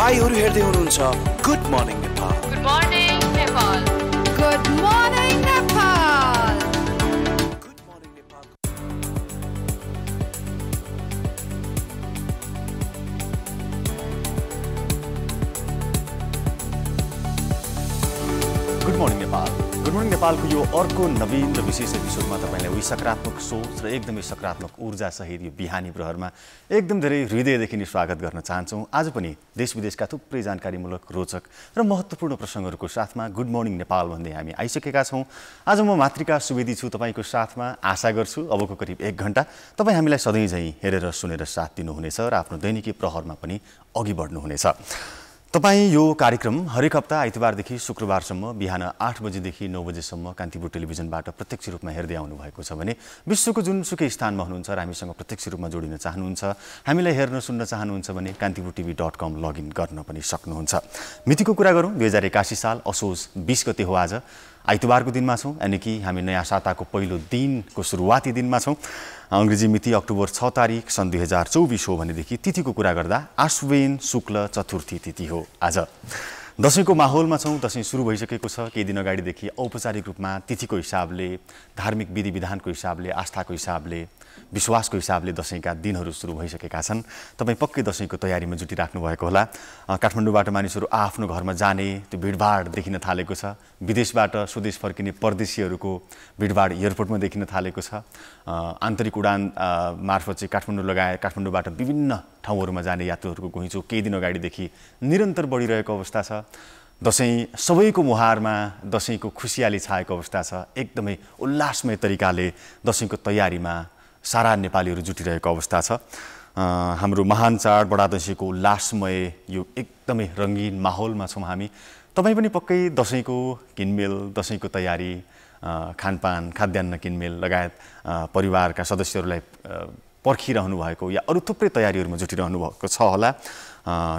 आइहरू हेर्दै हुनुहुन्छ good morning Nepal good morning good morning नेपालको यो अर्को नवीन र विशेष एपिसोडमा तपाईँलाई उही सकारात्मक सोच र एकदमै सकारात्मक ऊर्जासहित यो बिहानी प्रहरमा एकदम धेरै हृदयदेखि नै स्वागत गर्न चाहन्छौँ आज पनि देश विदेशका थुप्रै जानकारीमूलक रोचक र महत्त्वपूर्ण प्रसङ्गहरूको साथमा गुड मर्निङ नेपाल भन्दै हामी आइसकेका छौँ आज म मातृका सुवेदी छु तपाईँको साथमा आशा गर्छु अबको करिब एक घन्टा तपाईँ हामीलाई सधैँ झैँ हेरेर सुनेर साथ दिनुहुनेछ र आफ्नो दैनिकी प्रहरमा पनि अघि बढ्नुहुनेछ तपाईँ यो कार्यक्रम हरेक हप्ता आइतबारदेखि शुक्रबारसम्म बिहान आठ बजीदेखि नौ बजीसम्म कान्तिपुर टेलिभिजनबाट प्रत्यक्ष रूपमा हेर्दै आउनुभएको छ भने विश्वको जुन सुकै स्थानमा हुनुहुन्छ र हामीसँग प्रत्यक्ष रूपमा जोडिन चाहनुहुन्छ हामीलाई हेर्न सुन्न चाहनुहुन्छ भने Kantipur TV dot com login गर्न पनि सक्नुहुन्छ मितिको कुरा गरौँ दुई हजार एकासी साल असोज बिस गते हो आज आइतबारको दिनमा छौँ यानि कि हामी नयाँ साताको पहिलो दिनको सुरुवाती दिनमा छौँ अङ्ग्रेजी मिति अक्टोबर छ तारिक सन् दुई हजार चौबिस हो भनेदेखि तिथिको कुरा गर्दा आश्वेन शुक्ल चतुर्थी तिथि हो आज दसैँको माहौलमा छौँ दसैँ सुरु भइसकेको छ केही दिन अगाडिदेखि औपचारिक रूपमा तिथिको हिसाबले धार्मिक विधि विधानको हिसाबले आस्थाको हिसाबले विश्वासको हिसाबले दसैँका दिनहरू सुरु भइसकेका छन् तपाईँ पक्कै दसैँको तयारीमा जुटिराख्नु भएको होला काठमाडौँबाट मानिसहरू आफ्नो घरमा जाने त्यो भिडभाड देखिन थालेको छ विदेशबाट स्वदेश फर्किने परदेशीहरूको भिडभाड एयरपोर्टमा देखिन थालेको छ आन्तरिक उडान मार्फत चाहिँ काठमाडौँ लगायत काठमाडौँबाट विभिन्न ठाउँहरूमा जाने यात्रुहरूको घुइँचो केही दिन अगाडिदेखि निरन्तर बढिरहेको अवस्था छ दसैँ सबैको मुहारमा दसैँको खुसियाली छाएको अवस्था छ एकदमै उल्लासमय तरिकाले दसैँको तयारीमा सारा नेपालीहरू जुटिरहेको अवस्था छ हाम्रो महान चाड बडादसँको लास्टमय यो एकदमै रङ्गीन माहौलमा छौँ हामी तपाईँ पनि पक्कै दसैँको किनमेल दसैँको तयारी खानपान खाद्यान्न किनमेल लगायत परिवारका सदस्यहरूलाई पर्खिरहनु भएको या अरू थुप्रै तयारीहरूमा जुटिरहनु भएको छ होला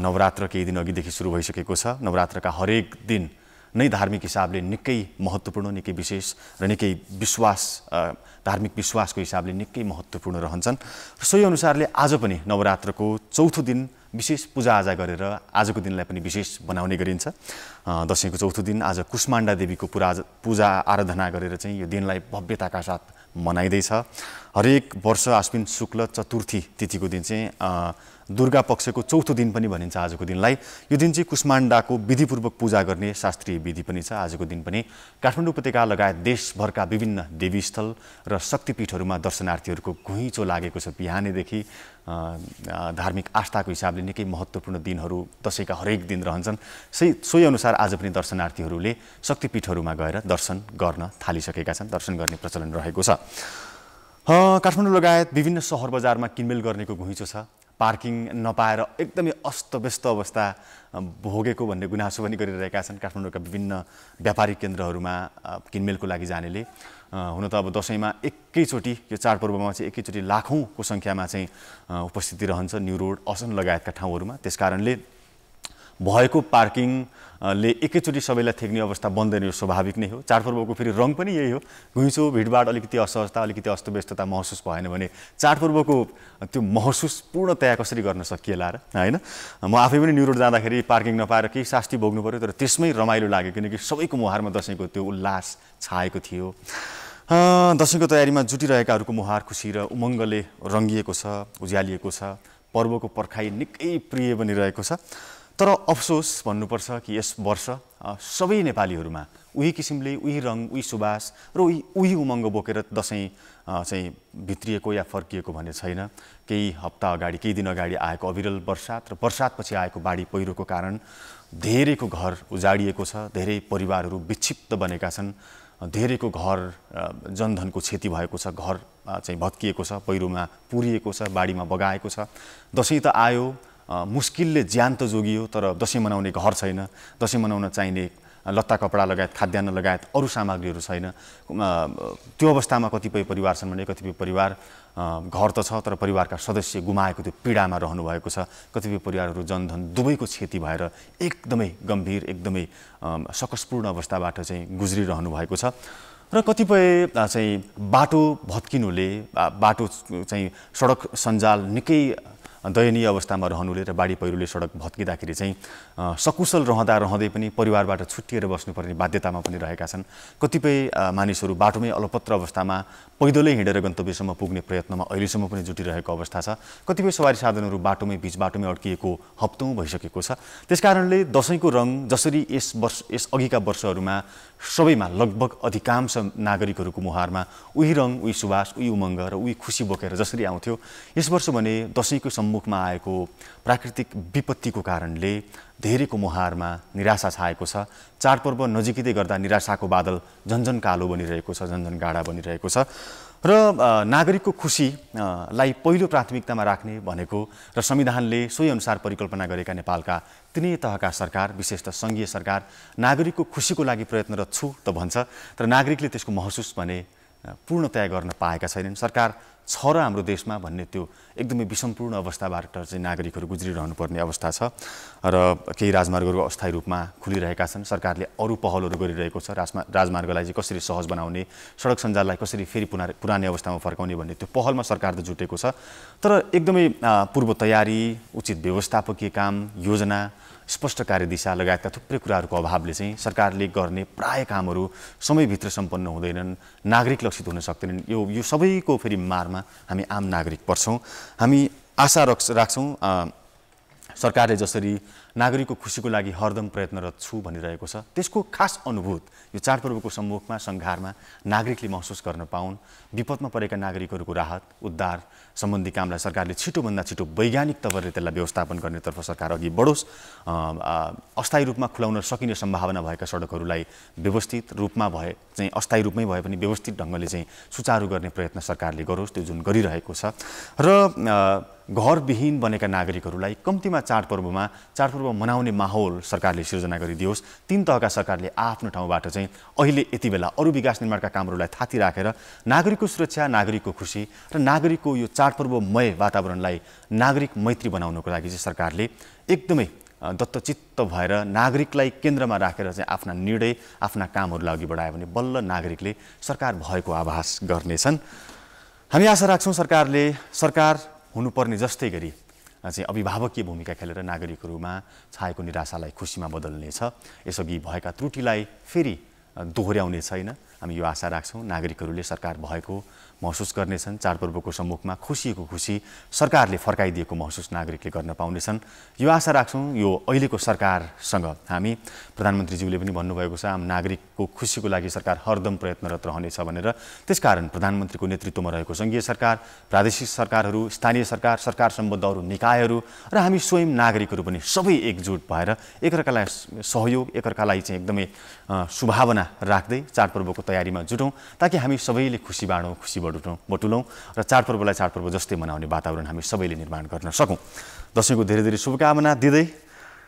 नवरात्र केही दिन अघिदेखि सुरु भइसकेको छ नवरात्रका हरेक दिन नै धार्मिक हिसाबले निकै महत्त्वपूर्ण निकै विशेष र निकै विश्वास धार्मिक विश्वासको हिसाबले निकै महत्त्वपूर्ण रहन्छन् र सोही अनुसारले आज पनि नवरात्रको चौथो दिन विशेष पूजाआजा गरेर आजको दिनलाई पनि विशेष बनाउने गरिन्छ दसैँको चौथो दिन आज कुष्माण्डा देवीको पुरा पूजा आराधना गरेर चाहिँ यो दिनलाई भव्यताका साथ मनाइँदैछ हरेक वर्ष आश्विन शुक्ल चतुर्थी तिथिको दिन चाहिँ दुर्गा पक्षको चौथो दिन पनि भनिन्छ आजको दिनलाई यो दिन चाहिँ कुष्माण्डाको विधिपूर्वक पूजा गर्ने शास्त्रीय विधि पनि छ आजको दिन पनि काठमाडौँ उपत्यका लगायत देशभरका विभिन्न देवीस्थल र शक्तिपीठहरूमा दर्शनार्थीहरूको घुइँचो लागेको छ बिहानैदेखि धार्मिक आस्थाको हिसाबले निकै महत्त्वपूर्ण दिनहरू दसैँका हरेक दिन रहन्छन् सोही अनुसार आज पनि दर्शनार्थीहरूले शक्तिपीठहरूमा गएर दर्शन गर्न थालिसकेका छन् दर्शन गर्ने प्रचलन रहेको छ काठमाडौँ लगायत विभिन्न सहर बजारमा किनमेल गर्नेको घुइँचो छ पार्किङ नपाएर एकदमै अस्तव्यस्त अवस्था भोगेको भन्ने गुनासो पनि गरिरहेका छन् काठमाडौँका विभिन्न व्यापारिक केन्द्रहरूमा किनमेलको लागि जानेले हुन त अब दसैँमा एकैचोटि यो चाडपर्वमा चाहिँ एकैचोटि लाखौँको सङ्ख्यामा चाहिँ उपस्थिति रहन्छ न्यु रोड असन लगायतका ठाउँहरूमा त्यस कारणले भएको पार्किङ ले एकैचोटि सबैलाई थ्याक्ने अवस्था बन्दैन यो स्वाभाविक नै हो चाडपर्वको फेरि रङ पनि यही हो घुइँचो भिडभाड अलिकति असहजता अलिकति अस्तव्यस्तता महसुस भएन भने चाडपर्वको त्यो महसुस पूर्णतया कसरी गर्न सकिएला र होइन म आफै पनि न्युरोड जाँदाखेरि पार्किङ नपाएर केही शास्ति भोग्नु पऱ्यो तर त्यसमै रमाइलो लाग्यो किनकि सबैको मुहारमा दसैँको त्यो उल्लास छाएको थियो दसैँको तयारीमा जुटिरहेकाहरूको मुहार खुसी र उमङ्गले रङ्गिएको छ उज्यालिएको छ पर्वको पर्खाइ निकै प्रिय बनिरहेको छ तर अफसोस भन्नुपर्छ कि यस वर्ष सबै नेपालीहरूमा उही किसिमले उही रङ उही सुबास र उही उही उमङ्ग बोकेर दसैँ चाहिँ भित्रिएको या फर्किएको भन्ने छैन केही हप्ता अगाडि केही दिन अगाडि आएको अविरल बर्सात र बर्सातपछि आएको बाढी पहिरोको कारण धेरैको घर उजाडिएको छ धेरै परिवारहरू विक्षिप्त बनेका छन् धेरैको घर जनधनको क्षति भएको छ घर चाहिँ भत्किएको छ पहिरोमा पुरिएको छ बाढीमा बगाएको छ दसैँ त आयो मुस्किलले ज्यान त जोगियो तर दसैँ मनाउने घर छैन दसैँ मनाउन चाहिने लत्ता कपडा लगायत खाद्यान्न लगायत अरू सामग्रीहरू छैन त्यो अवस्थामा कतिपय परिवार छन् भने कतिपय परिवार घर त छ तर परिवारका सदस्य गुमाएको त्यो पीडामा रहनुभएको छ कतिपय परिवारहरू जनधन दुवैको क्षति भएर एकदमै गम्भीर एकदमै सकसपूर्ण अवस्थाबाट चाहिँ गुज्रिरहनु भएको छ र कतिपय चाहिँ बाटो भत्किनुले बाटो चाहिँ सडक सञ्जाल निकै दयनीय अवस्थामा रहनुले र बाढी पहिरोले सडक भत्किँदाखेरि चाहिँ सकुशल रहँदा रहँदै पनि परिवारबाट छुट्टिएर बस्नुपर्ने बाध्यतामा पनि रहेका छन् कतिपय मानिसहरू बाटोमै अलपत्र अवस्थामा पैदलै हिँडेर गन्तव्यसम्म पुग्ने प्रयत्नमा अहिलेसम्म पनि जुटिरहेको अवस्था छ कतिपय सवारी साधनहरू बाटोमै बिच बाटोमै अड्किएको हप्तौँ भइसकेको छ त्यसकारणले दसैँको रङ जसरी यस वर्ष यस अघिका वर्षहरूमा सबैमा लगभग अधिकांश नागरिकहरूको मुहारमा उही रङ उही सुवास उही उमङ्ग र उही खुसी बोकेर जसरी आउँथ्यो यस वर्ष भने दसैँको सम्मुखमा आएको प्राकृतिक विपत्तिको कारणले धेरैको मुहारमा निराशा छाएको छ चाडपर्व नजिकै गर्दा निराशाको बादल झन्झन कालो बनिरहेको छ झन्झन गाढा बनिरहेको छ र नागरिकको खुसीलाई पहिलो प्राथमिकतामा राख्ने भनेको र संविधानले सोही अनुसार परिकल्पना गरेका नेपालका तिनै तहका सरकार विशेष त सङ्घीय सरकार नागरिकको खुसीको लागि प्रयत्नरत छु त भन्छ तर नागरिकले त्यसको महसुस भने पूर्णतया गर्न पाएका छैनन् सरकार छ र हाम्रो देशमा भन्ने त्यो एकदमै विषमपूर्ण अवस्थाबाट चाहिँ नागरिकहरू गुज्रिरहनु पर्ने अवस्था छ र केही राजमार्गहरू अस्थायी रूपमा खुलिरहेका छन् सरकारले अरू पहलहरू गरिरहेको छ राजमा राजमार्गलाई चाहिँ कसरी सहज बनाउने सडक सञ्जाललाई कसरी फेरि पुना पुरानै अवस्थामा फर्काउने भन्ने त्यो पहलमा सरकार त जुटेको छ तर एकदमै पूर्व तयारी उचित व्यवस्थापकीय काम योजना स्पष्ट कार्यदिशा लगायतका थुप्रै कुराहरूको अभावले चाहिँ सरकारले गर्ने प्राय कामहरू समयभित्र सम्पन्न हुँदैनन् नागरिक लक्षित हुन सक्दैनन् यो यो सबैको फेरि मारमा हामी आम नागरिक पर्छौँ हामी आशा रक्स राख्छौँ सरकारले जसरी नागरिकको खुसीको लागि हरदम प्रयत्नरत छु भनिरहेको छ त्यसको खास अनुभूत यो चाडपर्वको सम्मुखमा सङ्घारमा नागरिकले महसुस गर्न पाउन् विपदमा परेका नागरिकहरूको राहत उद्धार सम्बन्धी कामलाई सरकारले छिटोभन्दा छिटो वैज्ञानिक तवरले त्यसलाई व्यवस्थापन गर्नेतर्फ सरकार अघि बढोस् अस्थायी रूपमा खुलाउन सकिने सम्भावना भएका सडकहरूलाई व्यवस्थित रूपमा भए चाहिँ अस्थायी रूपमै भए पनि व्यवस्थित ढङ्गले चाहिँ सुचारू गर्ने प्रयत्न सरकारले गरोस् त्यो जुन गरिरहेको छ र घरविहीन बनेका नागरिकहरूलाई कम्तीमा चाडपर्वमा चाडपर्व मनाउने माहौल सरकारले सिर्जना गरिदियोस् तिन तहका सरकारले आफ्नो ठाउँबाट चाहिँ अहिले यति बेला अरू विकास निर्माणका कामहरूलाई थाती राखेर नागरिकको सुरक्षा नागरिकको खुसी र नागरिकको यो चाडपर्वमय वातावरणलाई नागरिक मैत्री बनाउनको लागि चाहिँ सरकारले एकदमै दत्तचित्त भएर नागरिकलाई केन्द्रमा राखेर चाहिँ आफ्ना निर्णय आफ्ना कामहरूलाई अघि बढायो भने बल्ल नागरिकले सरकार भएको आभास गर्नेछन् हामी आशा राख्छौँ सरकारले सरकार हुनुपर्ने जस्तै गरी चाहिँ अभिभावकीय भूमिका खेलेर नागरिकहरूमा छाएको निराशालाई खुसीमा बदल्नेछ यसअघि भएका त्रुटिलाई फेरि दोहोऱ्याउने छैन हामी यो आशा राख्छौँ नागरिकहरूले सरकार भएको महसुस गर्नेछन् चाडपर्वको सम्मुखमा खुसीको खुसी सरकारले फर्काइदिएको महसुस नागरिकले गर्न पाउनेछन् यो आशा राख्छौँ यो अहिलेको सरकारसँग हामी प्रधानमन्त्रीज्यूले पनि भन्नुभएको छ आम नागरिकको खुसीको लागि सरकार हरदम प्रयत्नरत रहनेछ भनेर त्यसकारण प्रधानमन्त्रीको नेतृत्वमा रहेको सङ्घीय सरकार प्रादेशिक सरकारहरू स्थानीय सरकार सरकार सम्बद्ध अरू निकायहरू र हामी स्वयं नागरिकहरू पनि सबै एकजुट भएर एकअर्कालाई सहयोग एकअर्कालाई चाहिँ एकदमै सुभावना राख्दै चाडपर्वको तयारीमा जुटौँ ताकि हामी सबैले खुसी बाँडौँ खुसी बटुटौँ बटुलौँ र चाडपर्वलाई चाडपर्व जस्तै मनाउने वातावरण हामी सबैले निर्माण गर्न सकौँ दसैँको धेरै धेरै शुभकामना दिँदै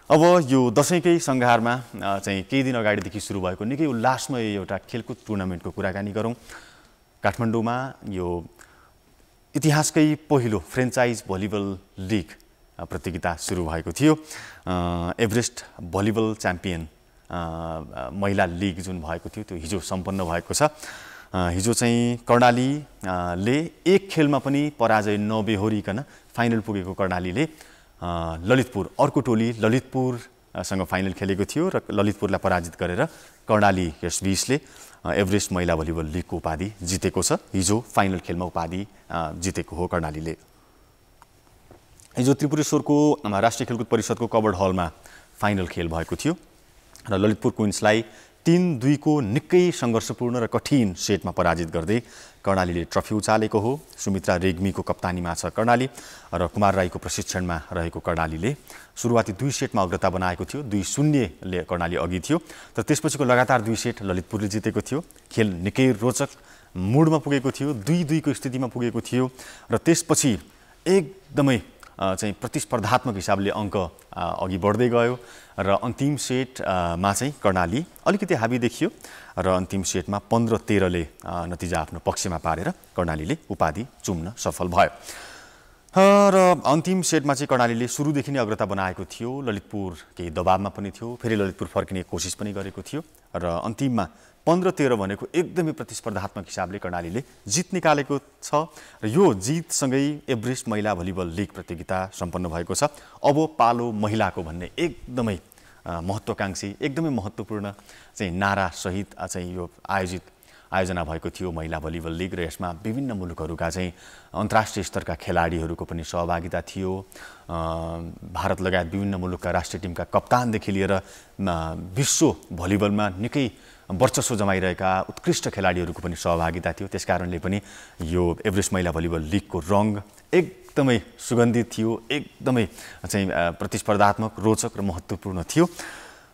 अब यो दसैँकै सङ्घारमा चाहिँ केही दिन अगाडिदेखि सुरु भएको निकै उल्लासमय एउटा खेलकुद टुर्नामेन्टको कुराकानी गरौँ काठमाडौँमा यो इतिहासकै पहिलो फ्रेन्चाइज भलिबल लिग प्रतियोगिता सुरु भएको थियो एभरेस्ट भलिबल च्याम्पियन महिला लिग जुन भएको थियो त्यो हिजो सम्पन्न भएको छ हिजो चाहिँ कर्णालीले एक खेलमा पनि पराजय नबेहोरिकन फाइनल पुगेको कर्णालीले ललितपुर अर्को टोली ललितपुरसँग फाइनल खेलेको थियो र ललितपुरलाई पराजित गरेर कर्णाली यस बिचले एभरेस्ट महिला भलिबल लिगको उपाधि जितेको छ हिजो फाइनल खेलमा उपाधि जितेको हो कर्णालीले हिजो त्रिपुरेश्वरको राष्ट्रिय खेलकुद परिषदको कवर्ड हलमा फाइनल खेल भएको थियो र ललितपुर क्विन्सलाई तिन दुईको निकै सङ्घर्षपूर्ण र कठिन सेटमा पराजित गर्दै कर्णालीले ट्रफी उचालेको हो सुमित्रा रेग्मीको कप्तानीमा छ कर्णाली र कुमार राईको प्रशिक्षणमा रहेको कर्णालीले सुरुवाती दुई सेटमा अग्रता बनाएको थियो दुई शून्यले कर्णाली अघि थियो तर त्यसपछिको लगातार दुई सेट ललितपुरले जितेको थियो खेल निकै रोचक मुडमा पुगेको थियो दुई दुईको स्थितिमा पुगेको थियो र त्यसपछि एकदमै चाहिँ प्रतिस्पर्धात्मक हिसाबले अङ्क अघि बढ्दै गयो र अन्तिम सेटमा चाहिँ कर्णाली अलिकति हाबी देखियो र अन्तिम सेटमा पन्ध्र तेह्रले नतिजा आफ्नो पक्षमा पारेर कर्णालीले उपाधि चुम्न सफल भयो र अन्तिम सेटमा चाहिँ कर्णालीले सुरुदेखि नै अग्रता बनाएको थियो ललितपुर केही दबावमा पनि थियो फेरि ललितपुर फर्किने कोसिस पनि गरेको थियो र अन्तिममा पन्ध्र तेह्र भनेको एकदमै प्रतिस्पर्धात्मक हिसाबले कर्णालीले जित निकालेको छ र यो जितसँगै एभरेस्ट महिला भलिबल लिग प्रतियोगिता सम्पन्न भएको छ अब पालो महिलाको भन्ने एकदमै महत्त्वकाङ्क्षी एकदमै महत्त्वपूर्ण चाहिँ नारासहित चाहिँ यो आयोजित आयोजना भएको थियो महिला भलिबल लिग र यसमा विभिन्न मुलुकहरूका चाहिँ अन्तर्राष्ट्रिय स्तरका खेलाडीहरूको पनि सहभागिता थियो भारत लगायत विभिन्न मुलुकका राष्ट्रिय टिमका कप्तानदेखि लिएर विश्व भलिबलमा निकै वर्चस्व जमाइरहेका उत्कृष्ट खेलाडीहरूको पनि सहभागिता थियो त्यस कारणले पनि यो एभरेस्ट महिला भलिबल लिगको रङ एकदमै सुगन्धित थियो एकदमै चाहिँ प्रतिस्पर्धात्मक रोचक र महत्त्वपूर्ण थियो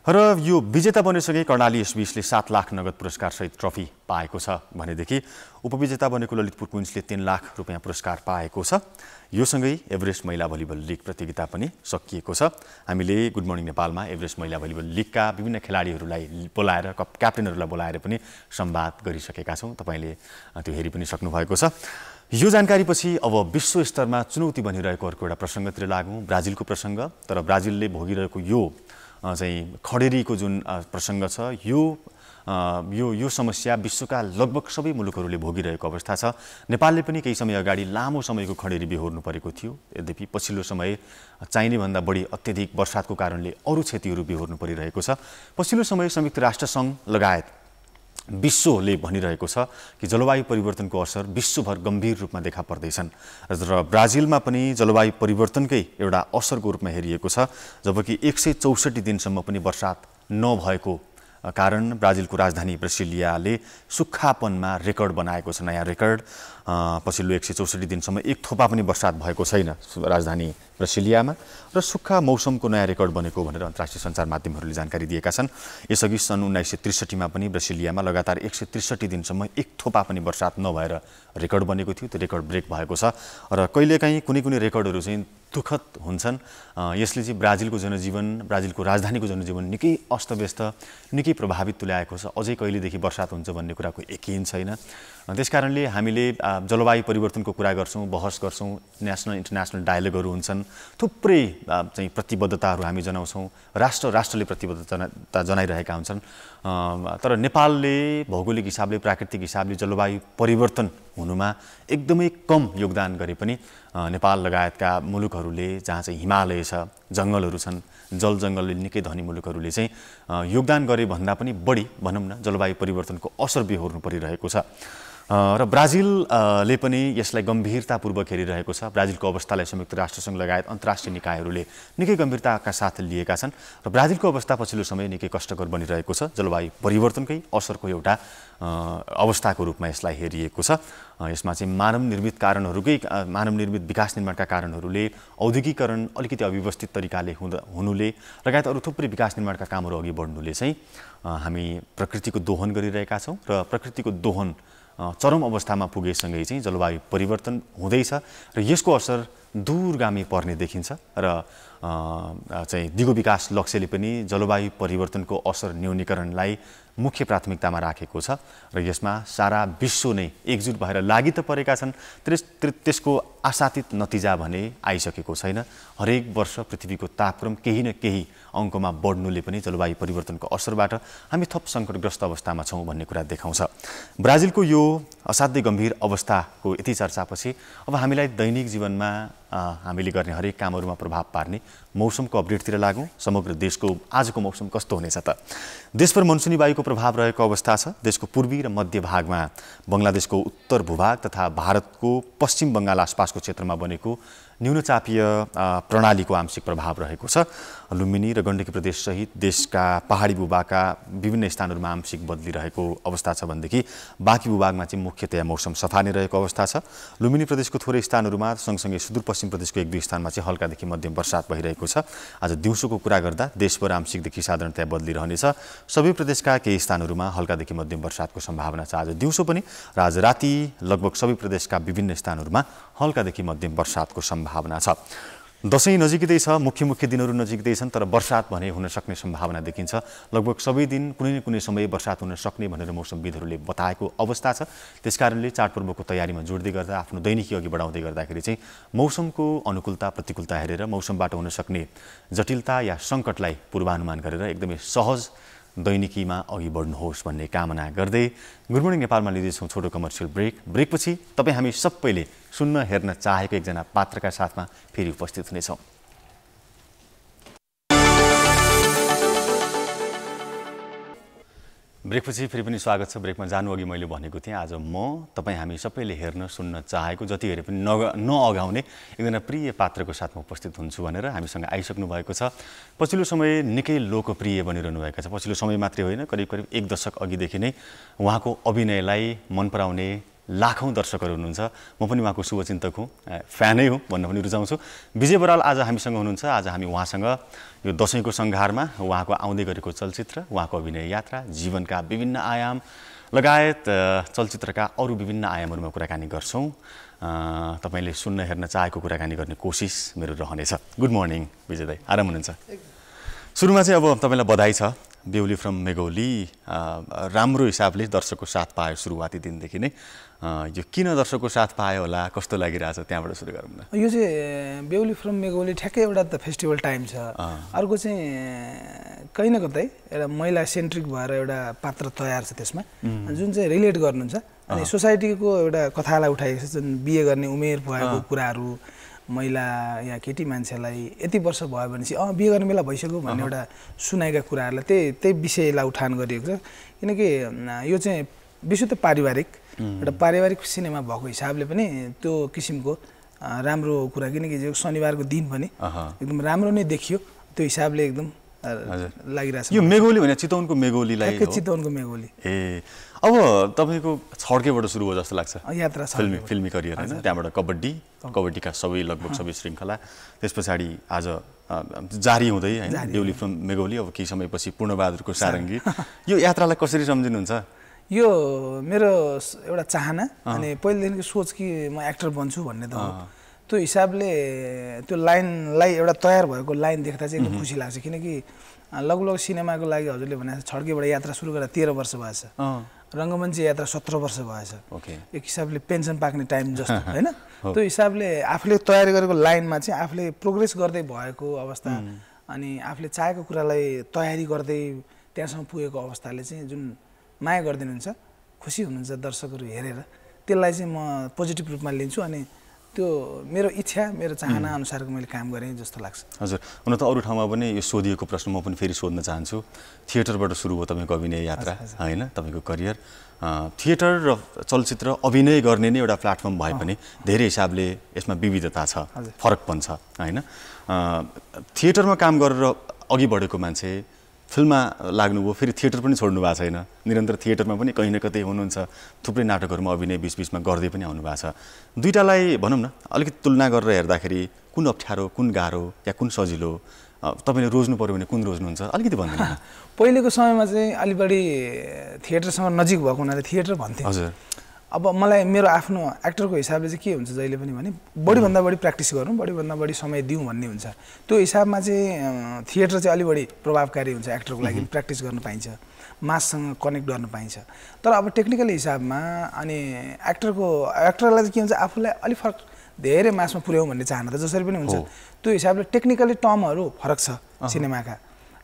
र यो विजेता बनिसके कर्णाली एसबिसले सात लाख नगद पुरस्कारसहित ट्रफी पाएको छ भनेदेखि उपविजेता बनेको ललितपुर क्विन्सले तिन लाख रुपियाँ पुरस्कार पाएको छ योसँगै एभरेस्ट महिला भलिबल लिग प्रतियोगिता पनि सकिएको छ हामीले गुड मर्निङ नेपालमा एभरेस्ट महिला भलिबल लिगका विभिन्न खेलाडीहरूलाई बोलाएर कप क्याप्टेनहरूलाई बोलाएर पनि संवाद गरिसकेका छौँ तपाईँले त्यो हेरि पनि सक्नुभएको छ यो जानकारीपछि अब विश्व स्तरमा चुनौती बनिरहेको अर्को एउटा प्रसङ्गतिर लागौँ ब्राजिलको प्रसङ्ग तर ब्राजिलले भोगिरहेको यो चाहिँ खडेरीको जुन प्रसङ्ग छ यो यो यो समस्या विश्वका लगभग सबै मुलुकहरूले भोगिरहेको अवस्था छ नेपालले पनि केही समय अगाडि लामो समयको खडेरी बिहोर्नु परेको थियो यद्यपि पछिल्लो समय चाहिनेभन्दा बढी अत्यधिक वर्षातको कारणले अरू क्षतिहरू बिहोर्नु परिरहेको छ पछिल्लो समय संयुक्त राष्ट्रसङ्घ लगायत विश्वले भनिरहेको छ कि जलवायु परिवर्तनको असर विश्वभर गम्भीर रूपमा देखा पर्दैछन् र ब्राजिलमा पनि जलवायु परिवर्तनकै एउटा असरको रूपमा हेरिएको छ जबकि एक सय चौसठी दिनसम्म पनि वर्षात नभएको कारण ब्राजिलको राजधानी ब्रेसिलियाले सुक्खापनमा रेकर्ड बनाएको छ नयाँ रेकर्ड पछिल्लो एक सय चौसठी दिनसम्म एक थोपा पनि बर्सात भएको छैन राजधानी ब्रसिलियामा र सुक्खा मौसमको नयाँ रेकर्ड बनेको भनेर अन्तर्राष्ट्रिय सञ्चार माध्यमहरूले जानकारी दिएका छन् यसअघि सन् उन्नाइस सय त्रिसठीमा पनि ब्रसिलियामा लगातार एक सय त्रिसठी दिनसम्म एक थोपा पनि बर्सात नभएर रेकर्ड बनेको थियो त्यो रेकर्ड ब्रेक भएको छ र कहिलेकाहीँ कुनै कुनै रेकर्डहरू चाहिँ दुःखद हुन्छन् यसले चाहिँ ब्राजिलको जनजीवन ब्राजिलको राजधानीको जनजीवन निकै अस्तव्यस्त निकै प्रभावित तुल्याएको छ अझै कहिलेदेखि बर्सात हुन्छ भन्ने कुराको यकिन छैन त्यस कारणले हामीले जलवायु परिवर्तनको कुरा गर्छौँ बहस गर्छौँ नेसनल इन्टरनेसनल डायलगहरू हुन्छन् थुप्रै चाहिँ प्रतिबद्धताहरू हामी जनाउँछौँ राष्ट्र राष्ट्रले प्रतिबद्धता जनाइरहेका हुन्छन् तर नेपालले भौगोलिक हिसाबले प्राकृतिक हिसाबले जलवायु परिवर्तन हुनुमा एकदमै कम योगदान गरे पनि नेपाल लगायतका मुलुकहरूले जहाँ चाहिँ हिमालय छ जङ्गलहरू छन् जल जङ्गलले निकै धनी मुलुकहरूले चाहिँ योगदान गरे भन्दा पनि बढी भनौँ न जलवायु परिवर्तनको असर बिहोर्नु परिरहेको छ र ब्राजिलले पनि यसलाई गम्भीरतापूर्वक हेरिरहेको छ ब्राजिलको अवस्थालाई संयुक्त राष्ट्रसङ्घ लगायत अन्तर्राष्ट्रिय निकायहरूले निकै गम्भीरताका साथ लिएका छन् र ब्राजिलको अवस्था पछिल्लो समय निकै कष्टकर बनिरहेको छ जलवायु परिवर्तनकै असरको एउटा अवस्थाको रूपमा यसलाई हेरिएको छ यसमा चाहिँ मानव निर्मित कारणहरूकै मानव निर्मित विकास निर्माणका कारणहरूले औद्योगिकरण अलिकति अव्यवस्थित तरिकाले हुँदा हुनुले लगायत अरू थुप्रै विकास निर्माणका कामहरू अघि बढ्नुले चाहिँ हामी प्रकृतिको दोहन गरिरहेका छौँ र प्रकृतिको दोहन चरम अवस्थामा पुगेसँगै चाहिँ जलवायु परिवर्तन हुँदैछ र यसको असर दूरगामी पर्ने देखिन्छ र चाहिँ दिगो विकास लक्ष्यले पनि जलवायु परिवर्तनको असर न्यूनीकरणलाई मुख्य प्राथमिकतामा राखेको छ र यसमा सारा विश्व नै एकजुट भएर लागि त परेका छन् त्यस त्यसको आशातीत नतिजा भने आइसकेको छैन हरेक वर्ष पृथ्वीको तापक्रम केही न केही अङ्कमा बढ्नुले पनि जलवायु परिवर्तनको असरबाट हामी थप सङ्कटग्रस्त अवस्थामा छौँ भन्ने कुरा देखाउँछ ब्राजिलको यो असाध्यै गम्भीर अवस्थाको यति चर्चापछि अब हामीलाई दैनिक जीवनमा हामीले गर्ने हरेक कामहरूमा प्रभाव पार्ने मौसमको अपडेटतिर लागौँ समग्र देशको आजको मौसम कस्तो हुनेछ त देशभर मनसुनी वायुको प्रभाव रहेको अवस्था छ देशको पूर्वी र मध्य भागमा बङ्गलादेशको उत्तर भूभाग तथा भारतको पश्चिम बङ्गाल आसपासको क्षेत्रमा बनेको न्यूनचापीय प्रणालीको आंशिक प्रभाव रहेको छ लुम्बिनी र गण्डकी प्रदेशसहित देशका पहाडी भूभागका विभिन्न स्थानहरूमा आंशिक बदली रहेको अवस्था छ भनेदेखि बाँकी भूभागमा चाहिँ मुख्यतया मौसम सफा नै रहेको अवस्था छ लुम्बिनी प्रदेशको थोरै स्थानहरूमा सँगसँगै सुदूरपश्चिम प्रदेशको एक दुई स्थानमा चाहिँ हल्कादेखि मध्यम वर्षात भइरहेको छ आज दिउँसोको कुरा गर्दा देशभर आंशिकदेखि साधारणतया बदली रहनेछ सबै प्रदेशका केही स्थानहरूमा हल्कादेखि मध्यम वर्षातको सम्भावना छ आज दिउँसो पनि र आज राति लगभग सबै प्रदेशका विभिन्न स्थानहरूमा हल्कादेखि मध्यम वर्षातको सम्भावना सम्भावना छ दसैँ नजिकै छ मुख्य मुख्य दिनहरू नजिकै छन् तर बर्सात भने हुन सक्ने सम्भावना देखिन्छ लगभग सबै दिन कुनै न कुनै समय बर्सात हुन सक्ने भनेर मौसमविदहरूले बताएको अवस्था छ त्यसकारणले चाडपर्वको तयारीमा जोड्दै गर्दा आफ्नो दैनिकी अघि बढाउँदै गर्दाखेरि चाहिँ मौसमको अनुकूलता प्रतिकूलता हेरेर मौसमबाट हुन सक्ने जटिलता या सङ्कटलाई पूर्वानुमान गरेर एकदमै सहज दैनिकीमा अघि बढ्नुहोस् भन्ने कामना गर्दै गुड मर्निङ नेपालमा लिँदैछौँ छोटो कमर्सियल ब्रेक ब्रेकपछि तपाईँ हामी सबैले सुन्न हेर्न चाहेको एकजना पात्रका साथमा फेरि उपस्थित हुनेछौँ ब्रेकपछि फेरि पनि स्वागत छ ब्रेकमा जानु अघि मैले भनेको थिएँ आज म तपाईँ हामी सबैले हेर्न सुन्न चाहेको जति हेरे पनि नग नअघाउने एकजना प्रिय पात्रको साथमा उपस्थित हुन्छु भनेर हामीसँग आइसक्नु भएको छ पछिल्लो समय निकै लोकप्रिय बनिरहनु भएको छ पछिल्लो समय मात्रै होइन करिब करिब एक दशक अघिदेखि नै उहाँको अभिनयलाई मन पराउने लाखौँ दर्शकहरू हुनुहुन्छ म पनि उहाँको शुभचिन्तक हुँ फ्यानै हुँ भन्न पनि रुचाउँछु विजय बराल आज हामीसँग हुनुहुन्छ आज हामी उहाँसँग यो दसैँको सङ्घारमा उहाँको आउँदै गरेको चलचित्र उहाँको अभिनय यात्रा जीवनका विभिन्न आयाम लगायत चलचित्रका अरू विभिन्न आयामहरूमा कुराकानी गर्छौँ तपाईँले सुन्न हेर्न चाहेको कुराकानी गर्ने कोसिस मेरो रहनेछ गुड मर्निङ विजय दाई आराम हुनुहुन्छ सुरुमा चाहिँ अब तपाईँलाई बधाई छ बेहुली फ्रम मेगौली राम्रो हिसाबले दर्शकको साथ पायो सुरुवाती दिनदेखि नै यो किन दर्शकको साथ पायो होला कस्तो लागिरहेछ त्यहाँबाट सुरु गरौँ न यो चाहिँ बेहुली फ्रम मेगोली ठ्याक्कै एउटा त फेस्टिभल टाइम छ अर्को चाहिँ कहीँ न कतै एउटा महिला सेन्ट्रिक भएर एउटा पात्र तयार छ त्यसमा जुन चाहिँ रिलेट गर्नुहुन्छ अनि सोसाइटीको एउटा कथालाई उठाएको छ जुन बिहे गर्ने उमेर भएको कुराहरू महिला या केटी मान्छेलाई यति वर्ष भयो चाहिँ अँ बिहे गर्ने बेला भइसक्यो भन्ने एउटा सुनाएका कुराहरूलाई त्यही त्यही विषयलाई उठान गरिएको छ किनकि यो चाहिँ विशुद्ध पारिवारिक एउटा पारिवारिक सिनेमा भएको हिसाबले पनि त्यो किसिमको राम्रो कुरा किनकि शनिबारको दिन पनि एकदम राम्रो नै देखियो त्यो हिसाबले एकदम लागिरहेको छ यो मेघोली भने चितवनको मेघोलीलाई चितवनको मेघोली ए अब तपाईँको छड्केबाट सुरु हो जस्तो लाग्छ यात्रा छ फिल्मी फिल्मी करियर होइन त्यहाँबाट कबड्डी कबड्डीका सबै लगभग सबै श्रृङ्खला त्यस पछाडि आज जारी हुँदै होइन डेउली फिल्म मेघोली अब केही समयपछि पूर्णबहादुरको सारङ्गी यो यात्रालाई कसरी सम्झिनुहुन्छ यो मेरो एउटा चाहना अनि पहिलेदेखिको सोच कि म एक्टर बन्छु भन्ने त हो त्यो हिसाबले त्यो लाइनलाई एउटा तयार भएको लाइन देख्दा चाहिँ एकदम खुसी लाग्छ किनकि लगभग लग सिनेमाको लागि हजुरले भने छड्केबाट यात्रा सुरु गरेर तेह्र वर्ष भएछ रङ्गमञ्च यात्रा सत्र वर्ष भएछ एक हिसाबले पेन्सन पाक्ने टाइम जस्तो होइन त्यो हिसाबले आफूले तयार गरेको लाइनमा चाहिँ आफूले प्रोग्रेस गर्दै भएको अवस्था अनि आफूले चाहेको कुरालाई तयारी गर्दै त्यहाँसम्म पुगेको अवस्थाले चाहिँ जुन माया गरिदिनुहुन्छ खुसी हुनुहुन्छ दर्शकहरू हेरेर त्यसलाई चाहिँ म पोजिटिभ रूपमा लिन्छु अनि त्यो मेरो इच्छा मेरो चाहना अनुसारको मैले काम गरेँ जस्तो लाग्छ हजुर हुन त अरू ठाउँमा पनि यो सोधिएको प्रश्न म पनि फेरि सोध्न चाहन्छु थिएटरबाट सुरु भयो तपाईँको अभिनय यात्रा होइन तपाईँको करियर थिएटर र चलचित्र अभिनय गर्ने नै एउटा प्लेटफर्म भए पनि धेरै हिसाबले यसमा विविधता छ फरक पनि छ होइन थिएटरमा काम गरेर अघि बढेको मान्छे फिल्ममा लाग्नुभयो फेरि थिएटर पनि छोड्नु भएको छैन निरन्तर थिएटरमा पनि कहीँ न कतै हुनुहुन्छ थुप्रै नाटकहरूमा अभिनय बिचबिचमा गर्दै पनि आउनु भएको छ दुइटालाई भनौँ न अलिकति तुलना गरेर हेर्दाखेरि कुन अप्ठ्यारो कुन गाह्रो या कुन सजिलो तपाईँले रोज्नु पऱ्यो भने कुन रोज्नुहुन्छ अलिकति भन्नु पहिलेको समयमा चाहिँ अलिक बढी थिएटरसँग नजिक भएको हुनाले थिएटर भन्थ्यो हजुर अब मलाई मेरो आफ्नो एक्टरको हिसाबले चाहिँ के हुन्छ जहिले पनि भने बढीभन्दा बढी प्र्याक्टिस गरौँ बढीभन्दा बढी समय दिउँ भन्ने हुन्छ त्यो हिसाबमा चाहिँ थिएटर चाहिँ अलिक बढी प्रभावकारी हुन्छ एक्टरको लागि प्र्याक्टिस गर्न पाइन्छ माससँग कनेक्ट गर्न पाइन्छ तर अब टेक्निकल हिसाबमा अनि एक्टरको एक्टरलाई चाहिँ के हुन्छ आफूलाई अलिक फरक धेरै मासमा पुर्याउँ भन्ने चाहना त जसरी पनि हुन्छ त्यो हिसाबले टेक्निकली टर्महरू फरक छ सिनेमाका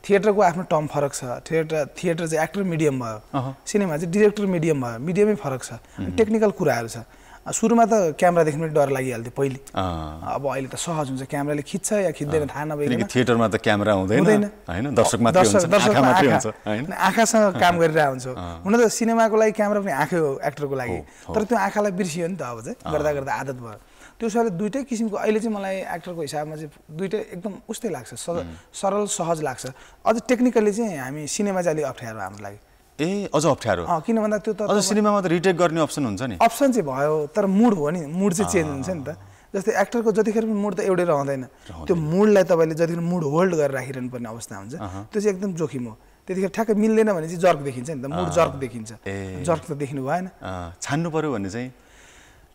थिएटरको आफ्नो टर्म फरक छ थिएटर थिएटर चाहिँ एक्टर मिडियम भयो सिनेमा चाहिँ डिरेक्टर मिडियम भयो मिडियमै फरक छ टेक्निकल कुराहरू छ सुरुमा त क्यामरादेखि पनि डर लागिहाल्थ्यो पहिले अब अहिले त सहज हुन्छ क्यामराले खिच्छ या खिच्दैन थाहा नभएको थिएटरमा त क्यामरा हुँदैन आँखासँग काम गरिरहेको हुन्छ हुन त सिनेमाको लागि क्यामरा पनि आँखै हो एक्टरको लागि तर त्यो आँखालाई बिर्सियो नि त अब चाहिँ गर्दा गर्दा आदत भयो त्यो साह्रै दुइटै किसिमको अहिले चाहिँ मलाई एक्टरको हिसाबमा चाहिँ दुइटै एकदम उस्तै लाग्छ सरल सहज लाग्छ अझ टेक्निकली चाहिँ हामी सिनेमा चाहिँ अलिक अप्ठ्यारो हाम्रो लागि ए अझ अप्ठ्यारो किन भन्दा त्यो त सिनेमामा त रिटेक गर्ने अप्सन हुन्छ नि अप्सन चाहिँ भयो तर मुड हो नि मुड चाहिँ चेन्ज हुन्छ नि त जस्तै एक्टरको जतिखेर पनि मुड त एउटै रहँदैन त्यो मुडलाई तपाईँले जतिखेर मुड होल्ड गरेर राखिरहनु पर्ने अवस्था हुन्छ त्यो चाहिँ एकदम जोखिम हो त्यतिखेर ठ्याक्कै मिल्दैन भने चाहिँ जर्क देखिन्छ नि त मुड जर्क देखिन्छ जर्क त देखिनु भएन छान्नु पऱ्यो भने चाहिँ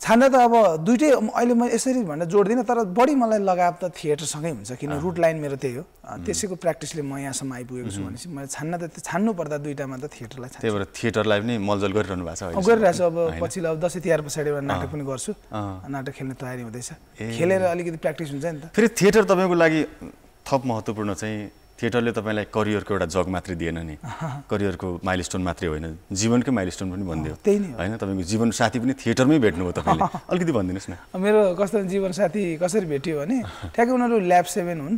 छान्दा त अब दुइटै अहिले म यसरी भनेर जोड्दिनँ तर बढी मलाई लगाव त थिएटरसँगै हुन्छ किन रुट लाइन मेरो त्यही हो त्यसैको प्र्याक्टिसले म यहाँसम्म आइपुगेको छु भनेपछि मैले छान्न त छान्नु पर्दा दुइटामा त थिएटरलाई त्यही भएर थिएटरलाई पनि मलजल गरिरहनु भएको छ गरिरहेको अब पछिल्लो अब दसैँ तिहार पछाडि एउटा नाटक पनि गर्छु नाटक खेल्ने तयारी हुँदैछ खेलेर अलिकति प्र्याक्टिस हुन्छ नि त फेरि थिएटर तपाईँको लागि थप महत्त्वपूर्ण चाहिँ थिएटरले तपाईँलाई करियरको एउटा जग मात्रै दिएन नि करियरको माइलस्टोन मात्रै होइन जीवनकै माइलस्टोन पनि भनिदियो त्यही नै होइन तपाईँको जीवन साथी पनि थिएटरमै भेट्नुभयो तपाईँले अलिकति भनिदिनुहोस् न मेरो कस्तो जीवन साथी कसरी भेट्यो भने ठ्याक्कै उनीहरू ल्याब सेभेन हुन्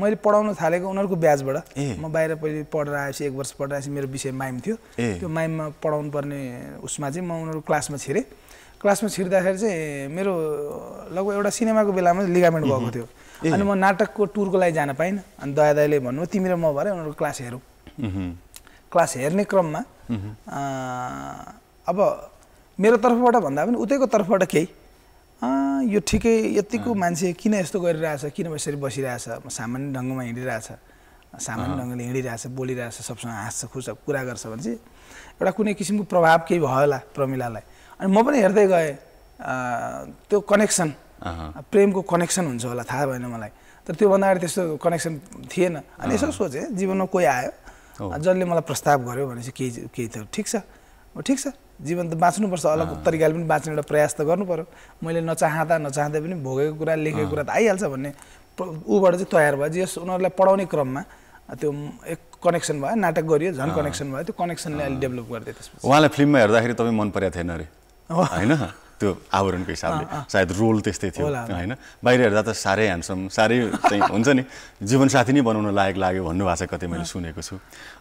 मैले पढाउन थालेको उनीहरूको ब्याजबाट म बाहिर पहिले पढेर आएपछि एक वर्ष पढेर आएपछि मेरो विषय माइम थियो त्यो माइममा पढाउनु पर्ने उसमा चाहिँ म उनीहरू क्लासमा छिरेँ क्लासमा छिर्दाखेरि चाहिँ मेरो लगभग एउटा सिनेमाको बेलामा लिगामेन्ट भएको थियो अनि म नाटकको टुरको लागि जान पाइनँ अनि दया दाईले भन्नु तिमी र म भरे उनीहरूको क्लास हेरौँ क्लास हेर्ने क्रममा अब मेरो तर्फबाट भन्दा पनि उतैको तर्फबाट केही यो ठिकै यतिको मान्छे किन यस्तो गरिरहेछ किन यसरी बसिरहेछ सामान्य ढङ्गमा हिँडिरहेछ सामान्य ढङ्गले हिँडिरहेछ बोलिरहेछ सबसँग हाँस्छ खुस कुरा गर्छ भने चाहिँ एउटा कुनै किसिमको प्रभाव केही भयो होला प्रमिलालाई अनि म पनि हेर्दै गएँ त्यो कनेक्सन Uh-huh. प्रेमको कनेक्सन हुन्छ होला थाहा भएन मलाई तर त्योभन्दा अगाडि त्यस्तो कनेक्सन थिएन अनि यसो uh-huh. सोचेँ जीवनमा कोही आयो जसले मलाई प्रस्ताव गर्यो भनेपछि केही केही थियो ठिक छ ठिक छ जीवन त बाँच्नुपर्छ अलग uh-huh. तरिकाले पनि बाँच्ने एउटा प्रयास त गर्नु पऱ्यो मैले नचाहँदा नचाहँदै पनि भोगेको कुरा लेखेको कुरा त आइहाल्छ भन्ने ऊबाट चाहिँ तयार भयो जस उनीहरूलाई पढाउने क्रममा त्यो एक कनेक्सन भयो नाटक गरियो झन् कनेक्सन भयो त्यो कनेक्सनले अहिले डेभलप गरिदियो त्यसपछि उहाँलाई फिल्ममा हेर्दाखेरि तपाईँ मन परेको थिएन अरे होइन त्यो आवरणको हिसाबले सायद रोल त्यस्तै थियो होइन बाहिर हेर्दा त साह्रै ह्यान्डसम साह्रै चाहिँ हुन्छ नि जीवनसाथी नै बनाउन लायक लाग्यो भन्नुभएको छ कतै मैले सुनेको छु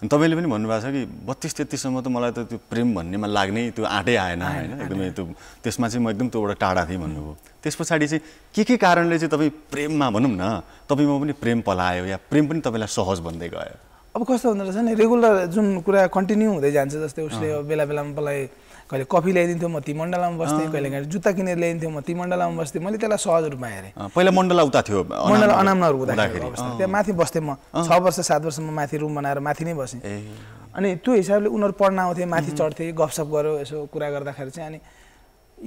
अनि तपाईँले पनि भन्नुभएको छ कि बत्तिस तेत्तिससम्म त मलाई त त्यो प्रेम भन्नेमा लाग्ने त्यो आँटै आएन होइन एकदमै त्यो त्यसमा चाहिँ म एकदम त्यो त्योबाट टाढा थिएँ भन्नुभयो त्यस पछाडि चाहिँ के के कारणले चाहिँ तपाईँ प्रेममा भनौँ न तपाईँमा पनि प्रेम पलायो या प्रेम पनि तपाईँलाई सहज भन्दै गयो अब कस्तो हुँदो रहेछ नि रेगुलर जुन कुरा कन्टिन्यू हुँदै जान्छ जस्तै उसले बेला बेलामा मलाई कहिले कफी ल्याइदिन्थ्यो म ती मण्डलामा बस्थेँ कहिले काहीँ जुत्ता किनेर ल्याइदिन्थ्यो म ती मण्डलामा बस्थेँ मैले त्यसलाई सहज रूपमा हेरेँ पहिला मण्डला उता थियो मण्डला अनामनाहरू हुँदाखेरि त्यहाँ माथि बस्थेँ म छ वर्ष सात वर्ष म माथि रुम बनाएर माथि नै बसेँ अनि त्यो हिसाबले उनीहरू पढ्न आउँथे माथि चढ्थे गफसप गऱ्यो यसो कुरा गर्दाखेरि चाहिँ अनि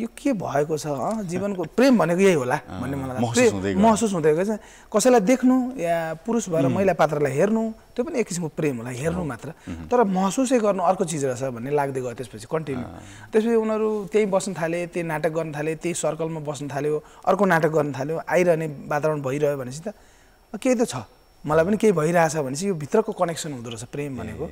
यो के भएको छ जीवनको प्रेम भनेको यही होला भन्ने मलाई महसुस हुँदै गएछ कसैलाई देख्नु या पुरुष भएर महिला पात्रलाई हेर्नु त्यो पनि एक किसिमको प्रेम होला हेर्नु मात्र तर महसुसै गर्नु अर्को चिज रहेछ भन्ने लाग्दै गयो त्यसपछि कन्टिन्यू त्यसपछि उनीहरू त्यहीँ बस्न थाले त्यही नाटक गर्न थाले त्यही सर्कलमा बस्न थाल्यो अर्को नाटक गर्न थाल्यो आइरहने वातावरण भइरह्यो भनेपछि त केही त छ मलाई पनि केही भइरहेछ भनेपछि यो भित्रको कनेक्सन हुँदो रहेछ प्रेम भनेको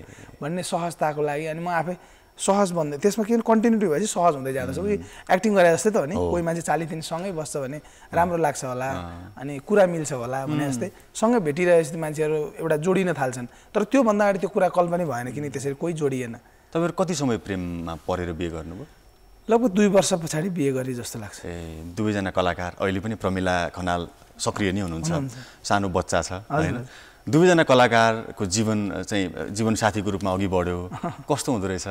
भन्ने सहजताको लागि अनि म आफै सहज बन्दै त्यसमा किन कन्टिन्युटी भएपछि सहज हुँदै जाँदैछ कि एक्टिङ गरे जस्तै त हो नि कोही मान्छे चालिस दिन सँगै बस्छ भने राम्रो लाग्छ होला अनि कुरा मिल्छ होला भने जस्तै सँगै भेटिरहेपछि मान्छेहरू एउटा जोडिन थाल्छन् तर त्योभन्दा अगाडि त्यो कुरा कल पनि भएन किन त्यसरी कोही जोडिएन तपाईँहरू कति समय प्रेममा परेर बिहे गर्नुभयो लगभग दुई वर्ष पछाडि बिहे गरे जस्तो लाग्छ ए दुवैजना कलाकार अहिले पनि प्रमिला खनाल सक्रिय नै हुनुहुन्छ सानो बच्चा छ होइन दुवैजना कलाकारको जीवन चाहिँ जीवनसाथीको रूपमा अघि बढ्यो कस्तो हुँदो रहेछ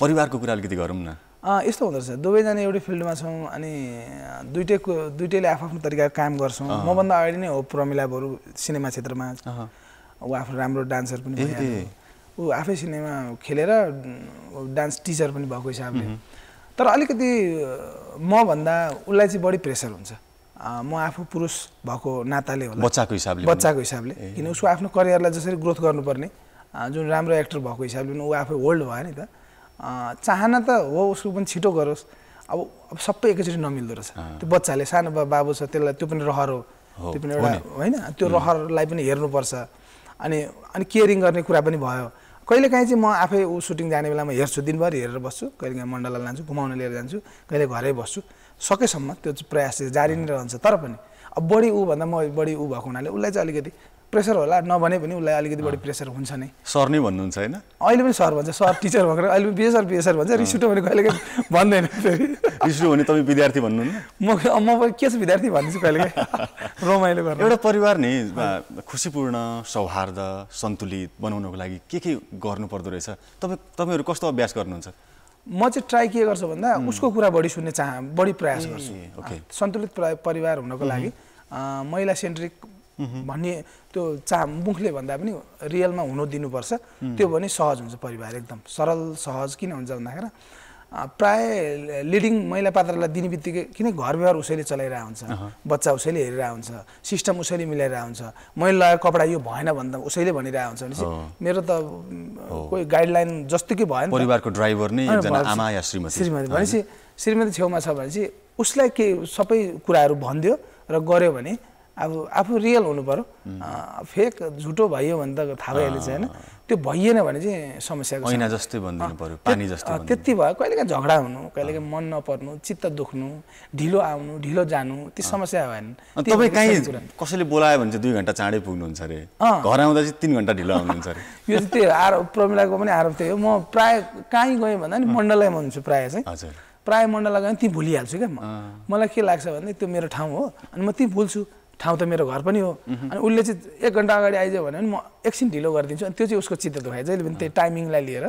परिवारको कुरा अलिकति गरौँ न यस्तो हुँदो रहेछ दुवैजना एउटै फिल्डमा छौँ अनि दुइटै दुइटैले आफ्नो तरिकाको काम गर्छौँ मभन्दा अगाडि नै हो प्रमिला बरु सिनेमा क्षेत्रमा ऊ आफ्नो राम्रो डान्सर पनि ऊ आफै सिनेमा खेलेर डान्स टिचर पनि भएको हिसाबले तर अलिकति मभन्दा उसलाई चाहिँ बढी प्रेसर हुन्छ म आफू पुरुष भएको नाताले होला बच्चाको हिसाबले बच्चाको हिसाबले किन उसको आफ्नो करियरलाई जसरी ग्रोथ गर्नुपर्ने जुन राम्रो एक्टर भएको हिसाबले ऊ आफै होल्ड भयो नि त चाहना त हो उसको पनि छिटो गरोस् अब अब सबै एकैचोटि नमिल्दो रहेछ त्यो बच्चाले सानो बाबु छ त्यसलाई त्यो पनि रहर हो त्यो पनि एउटा होइन त्यो रहरलाई पनि हेर्नुपर्छ अनि अनि केयरिङ गर्ने कुरा पनि भयो कहिलेकाहीँ चाहिँ म आफै ऊ सुटिङ जाने बेलामा हेर्छु दिनभरि हेरेर बस्छु कहिलेकाहीँ मण्डला लान्छु घुमाउन लिएर जान्छु कहिले घरै बस्छु सकेसम्म त्यो प्रयास चाहिँ जारी नै रहन्छ तर पनि अब बढी ऊ भन्दा म बढी ऊ भएको हुनाले उसलाई चाहिँ अलिकति प्रेसर होला नभने पनि उसलाई अलिकति बढी प्रेसर हुन्छ नै सर नै भन्नुहुन्छ होइन अहिले पनि सर भन्छ सर टिचर भनेर अहिले पनि बिएसआर बिएसआर भन्छ रिस उठ्यो भने कहिलेकाहीँ भन्दैन फेरि रिस उठ्यो भने तपाईँ विद्यार्थी भन्नुहुन्न म म के छ विद्यार्थी भन्दैछु कहिलेकाहीँ रमाइलो गर्नु एउटा परिवार नि खुसीपूर्ण सौहार्द सन्तुलित बनाउनको लागि के के गर्नु पर्दो रहेछ तपाईँ तपाईँहरू कस्तो अभ्यास गर्नुहुन्छ म चाहिँ ट्राई के गर्छु भन्दा उसको कुरा बढी सुन्ने चाह बढी प्रयास गर्छु सन्तुलित परिवार हुनको लागि महिला सेन्ट्रिक भन्ने त्यो चा मुखले भन्दा पनि रियलमा हुन दिनुपर्छ त्यो भने सहज हुन्छ परिवार एकदम सरल सहज किन हुन्छ भन्दाखेरि प्राय लिडिङ महिला पात्रलाई दिने बित्तिकै किन घर व्यवहार उसैले चलाइरहेको हुन्छ बच्चा उसैले हेरिरहेको हुन्छ सिस्टम उसैले मिलाइरहेको हुन्छ मैले लगाएको कपडा यो भएन भन्दा उसैले भनिरहेको हुन्छ भनेपछि मेरो त कोही गाइडलाइन जस्तोकै भएन परिवारको ड्राइभर नै श्रीमती श्रीमती भनेपछि श्रीमती छेउमा छ भनेपछि उसलाई के सबै कुराहरू भनिदियो र गऱ्यो भने अब आफू रियल हुनु पऱ्यो फेक झुटो भइयो भने त थाहा भइहाल्यो चाहिँ होइन त्यो भइएन भने चाहिँ समस्याको ऐना जस्तै भनिदिनु पऱ्यो पानी जस्तो त्यति भयो कहिलेकाहीँ झगडा हुनु कहिलेकाहीँ मन नपर्नु चित्त दुख्नु ढिलो आउनु ढिलो जानु ती समस्या भएन तपाईँ कहीँ कसैले बोलायो भने चाहिँ दुई घन्टा चाँडै पुग्नुहुन्छ अरे घर आउँदा चाहिँ तिन घन्टा ढिलो आउनुहुन्छ अरे यो चाहिँ त्यो आरोप प्रमिलाको पनि आरोप थियो म प्रायः कहीँ गएँ भन्दा नि मण्डलैमा हुन्छु प्रायः चाहिँ हजुर प्रायः मण्डललाई गएँ ती भुलिहाल्छु क्या म मलाई के लाग्छ भने त्यो मेरो ठाउँ हो अनि म ती भुल्छु ठाउँ त मेरो घर पनि हो अनि उसले चाहिँ एक घन्टा अगाडि आइज भने म एकछिन ढिलो गरिदिन्छु अनि त्यो चाहिँ उसको चित्त दुखाइ जहिले पनि त्यही टाइमिङलाई लिएर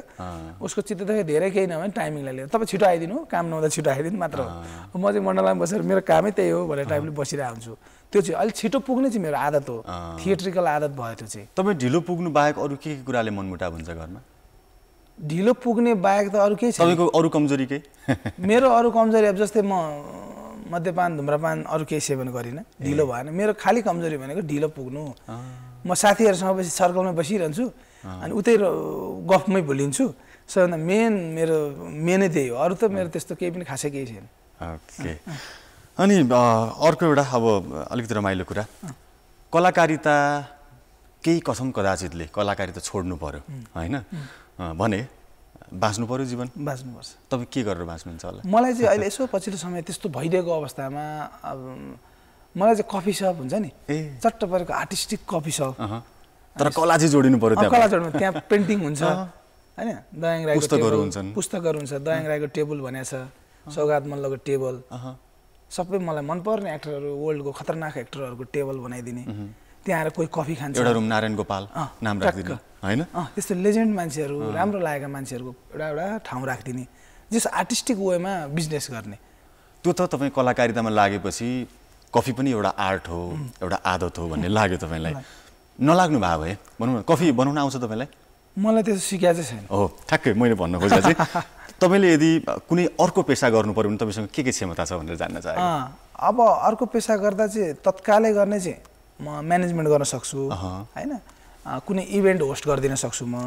उसको चित्त दुखाइ धेरै केही नभए टाइमिङलाई लिएर तपाईँ छिटो आइदिनु काम नहुँदा छिटो आइदिनु मात्र हो म चाहिँ मण्डलामा बसेर मेरो कामै त्यही हो भनेर टाइमले बसिरहेको हुन्छु त्यो चाहिँ अलिक छिटो पुग्ने चाहिँ मेरो आदत हो थिएट्रिकल आदत भयो त्यो चाहिँ तपाईँ ढिलो पुग्नु बाहेक अरू के के कुराले मनमुटाव हुन्छ घरमा ढिलो पुग्ने बाहेक त अरू केही छ तपाईँको अरू कमजोरी के मेरो अरू कमजोरी अब जस्तै म मद्यपान धुम्रपान अरू केही सेवन गरिनँ ढिलो भएन मेरो खालि कमजोरी भनेको ढिलो पुग्नु म साथीहरूसँग बसी सर्कलमा बसिरहन्छु अनि उतै गफमै भुलिन्छु सबैभन्दा मेन मेरो मेनै त्यही हो अरू त मेरो त्यस्तो केही पनि खासै केही छैन ओके अनि अर्को एउटा अब अलिकति रमाइलो कुरा कलाकारिता केही कसम कदाचितले कलाकारिता छोड्नु पर्यो होइन भने बाँच्नु पऱ्यो जीवन बाँच्नुपर्छ तपाईँ के गरेर बाँच्नुहुन्छ होला मलाई चाहिँ अहिले यसो पछिल्लो समय त्यस्तो भइदिएको अवस्थामा अब मलाई चाहिँ कफी सप हुन्छ नि ए चट्ट परेको आर्टिस्टिक कफी सप तर कला चाहिँ जोडिनु पऱ्यो कला जोड्नु त्यहाँ पेन्टिङ हुन्छ होइन दयाङ राईको पुस्तकहरू हुन्छन् पुस्तकहरू हुन्छ दयाङ राईको टेबल भने छ सौगात मल्लको टेबल सबै मलाई मनपर्ने एक्टरहरू वर्ल्डको खतरनाक एक्टरहरूको टेबल बनाइदिने त्यहाँ आएर कोही कफी खान्छ एउटा रुम नारायण गोपाल नाम राखिदिनु होइन त्यस्तो लेजेन्ड मान्छेहरू राम्रो लागेका मान्छेहरूको एउटा एउटा ठाउँ राखिदिने जस आर्टिस्टिक वेमा बिजनेस गर्ने त्यो त तपाईँ कलाकारितामा लागेपछि कफी पनि एउटा आर्ट हो एउटा आदत हो भन्ने लाग्यो तपाईँलाई नलाग्नु भएको भए भनौँ न कफी बनाउन आउँछ तपाईँलाई मलाई त्यस्तो सिकाएको चाहिँ छैन हो ठ्याक्कै मैले भन्नु खोजेको चाहिँ तपाईँले यदि कुनै अर्को पेसा गर्नु पऱ्यो भने तपाईँसँग के के क्षमता छ भनेर जान्न चाहे अब अर्को पेसा गर्दा चाहिँ तत्कालै गर्ने चाहिँ म म्यानेजमेन्ट गर्न सक्छु होइन कुनै इभेन्ट होस्ट गरिदिन सक्छु म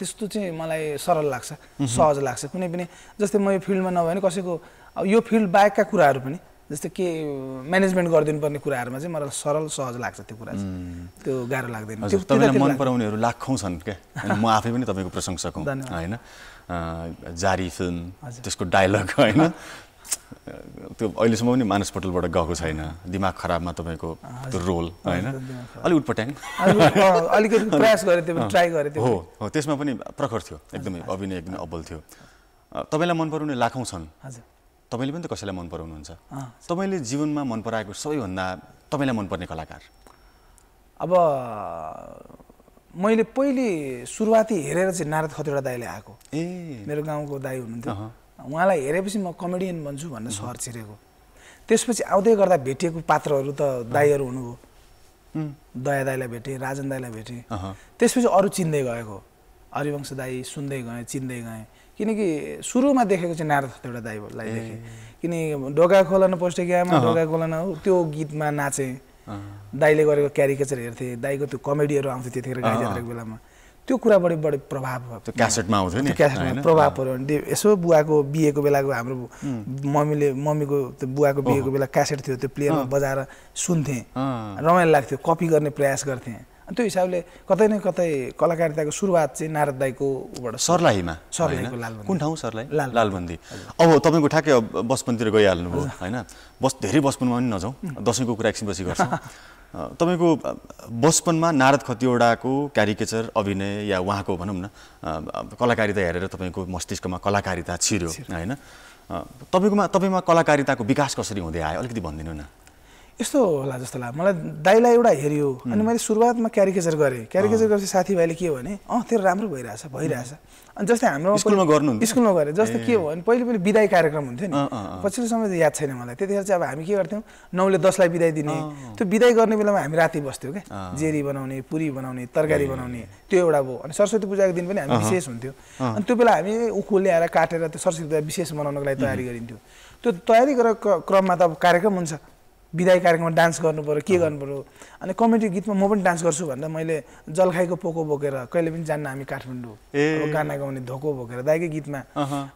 त्यस्तो चाहिँ मलाई सरल लाग्छ सहज लाग्छ कुनै पनि जस्तै म यो फिल्डमा नभए पनि कसैको अब यो फिल्ड बाहेकका कुराहरू पनि जस्तै के म्यानेजमेन्ट गरिदिनुपर्ने कुराहरूमा चाहिँ मलाई सरल सहज लाग्छ त्यो कुरा त्यो गाह्रो लाग्दैन तपाईँलाई मन पराउनेहरू लाखौँ छन् क्या म आफै पनि तपाईँको प्रशंसक हुँ होइन जारी फिल्म त्यसको डायलग होइन त्यो अहिलेसम्म पनि मानस पोर्टलबाट गएको छैन दिमाग खराबमा तपाईँको त्यो रोल होइन अलिक उटपट्याङ अलिकति प्रयास गरेँ त्यो ट्राई गरेँ हो हो त्यसमा पनि प्रखर थियो एकदमै अभिनय एकदमै अब्बल थियो तपाईँलाई मन पराउने लाखौँ छन् तपाईँले पनि त कसैलाई मन पराउनुहुन्छ तपाईँले जीवनमा मन पराएको सबैभन्दा तपाईँलाई मनपर्ने कलाकार अब मैले पहिले सुरुवाती हेरेर चाहिँ नारद खतिवटा दाईले आएको ए मेरो गाउँको दाई हुनुहुन्थ्यो उहाँलाई हेरेपछि म कमेडियन भन्छु भन्ने सहर छिरेको त्यसपछि आउँदै गर्दा भेटिएको पात्रहरू त दाईहरू हुनुभयो दया दाईलाई भेटेँ राजन दाईलाई भेटेँ त्यसपछि अरू चिन्दै गएको हरिवंश दाई सुन्दै गएँ चिन्दै गएँ किनकि सुरुमा देखेको चाहिँ नारद एउटा दाईलाई देखेँ किनकि डोगा खोलन पोस्टेकियामा डोका खोलन हो त्यो गीतमा नाचेँ दाईले गरेको क्यारिकेचर हेर्थेँ दाईको त्यो कमेडीहरू आउँथ्यो त्यतिखेर गाई जात्राको बेलामा त्यो कुराबाट बढी प्रभाव त्यो क्यासेटमा आउँथ्यो नि क्यासेटमा प्रभाव पऱ्यो भने यसो बुवाको बिहेको बेलाको हाम्रो मम्मीले मम्मीको त्यो बुवाको बिहेको बेला क्यासेट थियो त्यो प्लेयरमा बजाएर सुन्थेँ रमाइलो लाग्थ्यो कपी गर्ने प्रयास गर्थेँ त्यो हिसाबले कतै न कतै कलाकारिताको सुरुवात चाहिँ नारद दाईकोबाट सर्लाहीमा कुन ठाउँ सर्लाही लाल लालबन्दी अब तपाईँको ठ्याक्कै बचपनतिर गइहाल्नुभयो होइन बस धेरै बचपनमा पनि नजाउँ दसैँको कुरा एकछिनपछि गर्छ तपाईँको बचपनमा नारद खतिवडाको क्यारिकेचर अभिनय या उहाँको भनौँ न कलाकारिता हेरेर तपाईँको मस्तिष्कमा कलाकारिता छिर्यो होइन तपाईँकोमा तपाईँमा कलाकारिताको विकास कसरी हुँदै आयो अलिकति भनिदिनु न यस्तो होला जस्तो लाग्यो मलाई दाइलाई एउटा हेऱ्यो अनि मैले सुरुवातमा क्यारिकेचर गरेँ क्यारिकेचर गरेपछि साथीभाइले के भने अँ त्यो राम्रो भइरहेछ भइरहेछ अनि जस्तै हाम्रो स्कुलमा गर्नु स्कुलमा गरेँ जस्तै के भयो भने पहिले पहिले विदाई कार्यक्रम हुन्थ्यो नि पछिल्लो समय त याद छैन मलाई त्यतिखेर चाहिँ अब हामी के गर्थ्यौँ नौले दसलाई विदाई दिने त्यो बिदाई गर्ने बेलामा हामी राति बस्थ्यौँ क्या जेरी बनाउने पुरी बनाउने तरकारी बनाउने त्यो एउटा भयो अनि सरस्वती पूजाको दिन पनि हामी विशेष हुन्थ्यो अनि त्यो बेला हामी उखु ल्याएर काटेर त्यो सरस्वती पूजा विशेष बनाउनको लागि तयारी गरिन्थ्यो त्यो तयारी गरेको क्रममा त अब कार्यक्रम हुन्छ विदाई कार्यक्रममा डान्स गर्नु पऱ्यो के गर्नु पऱ्यो अनि कमेडी गीतमा म पनि डान्स गर्छु भन्दा मैले जलखाइको पोको बोकेर कहिले पनि जान्न हामी काठमाडौँ गाना गाउने धोको बोकेर दाइको गीतमा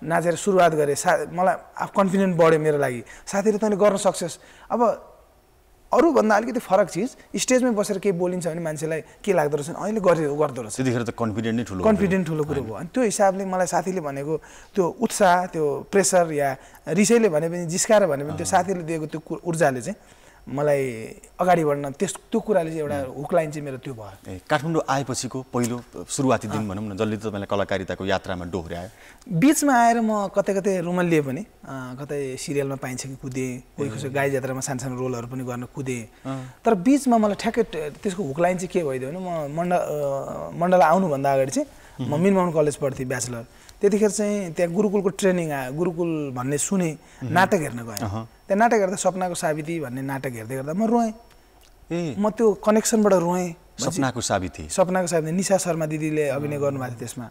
नाचेर सुरुवात गरेँ सा मलाई कन्फिडेन्ट बढ्यो मेरो लागि साथीहरू तैँले गर्न सक्छस् अब अरूभन्दा अलिकति फरक चिज स्टेजमै बसेर केही बोलिन्छ भने मान्छेलाई के लाग्दो रहेछ अहिले गरे गर्दो रहेछ त्यतिखेर त कन्फिडेन्ट नै ठुलो कन्फिडेन्ट ठुलो कुरो भयो अनि त्यो हिसाबले मलाई साथीले भनेको त्यो उत्साह त्यो प्रेसर या रिसैले भने पनि जिस्काएर भने पनि त्यो साथीले दिएको त्यो ऊर्जाले चाहिँ मलाई अगाडि बढ्न त्यस त्यो कुराले चाहिँ एउटा हुकलाइन चाहिँ मेरो त्यो भयो ए काठमाडौँ आएपछिको पहिलो सुरुवाती दिन भनौँ न जसले तपाईँलाई कलाकारिताको यात्रामा डोहोऱ्यायो बिचमा आएर म कतै कतै लिएँ पनि कतै सिरियलमा पाइन्छ कि कुदेँ कोही कसो गाई जात्रामा सानो रोलहरू पनि गर्न कुदेँ तर बिचमा मलाई ठ्याक्कै त्यसको हुकलाइन चाहिँ के भइदियो भने म मण्डल मण्डल आउनुभन्दा अगाडि चाहिँ म मिनमाउन कलेज पढ्थेँ ब्याचलर त्यतिखेर चाहिँ त्यहाँ गुरुकुलको ट्रेनिङ आयो गुरुकुल भन्ने सुने नाटक हेर्न गएँ त्यहाँ नाटक हेर्दा सपनाको साबिती भन्ने नाटक हेर्दै गर्दा म रोएँ म त्यो कनेक्सनबाट रोएँ सपनाको साबिती सपनाको साबिती निशा शर्मा दिदीले अभिनय गर्नुभएको थियो त्यसमा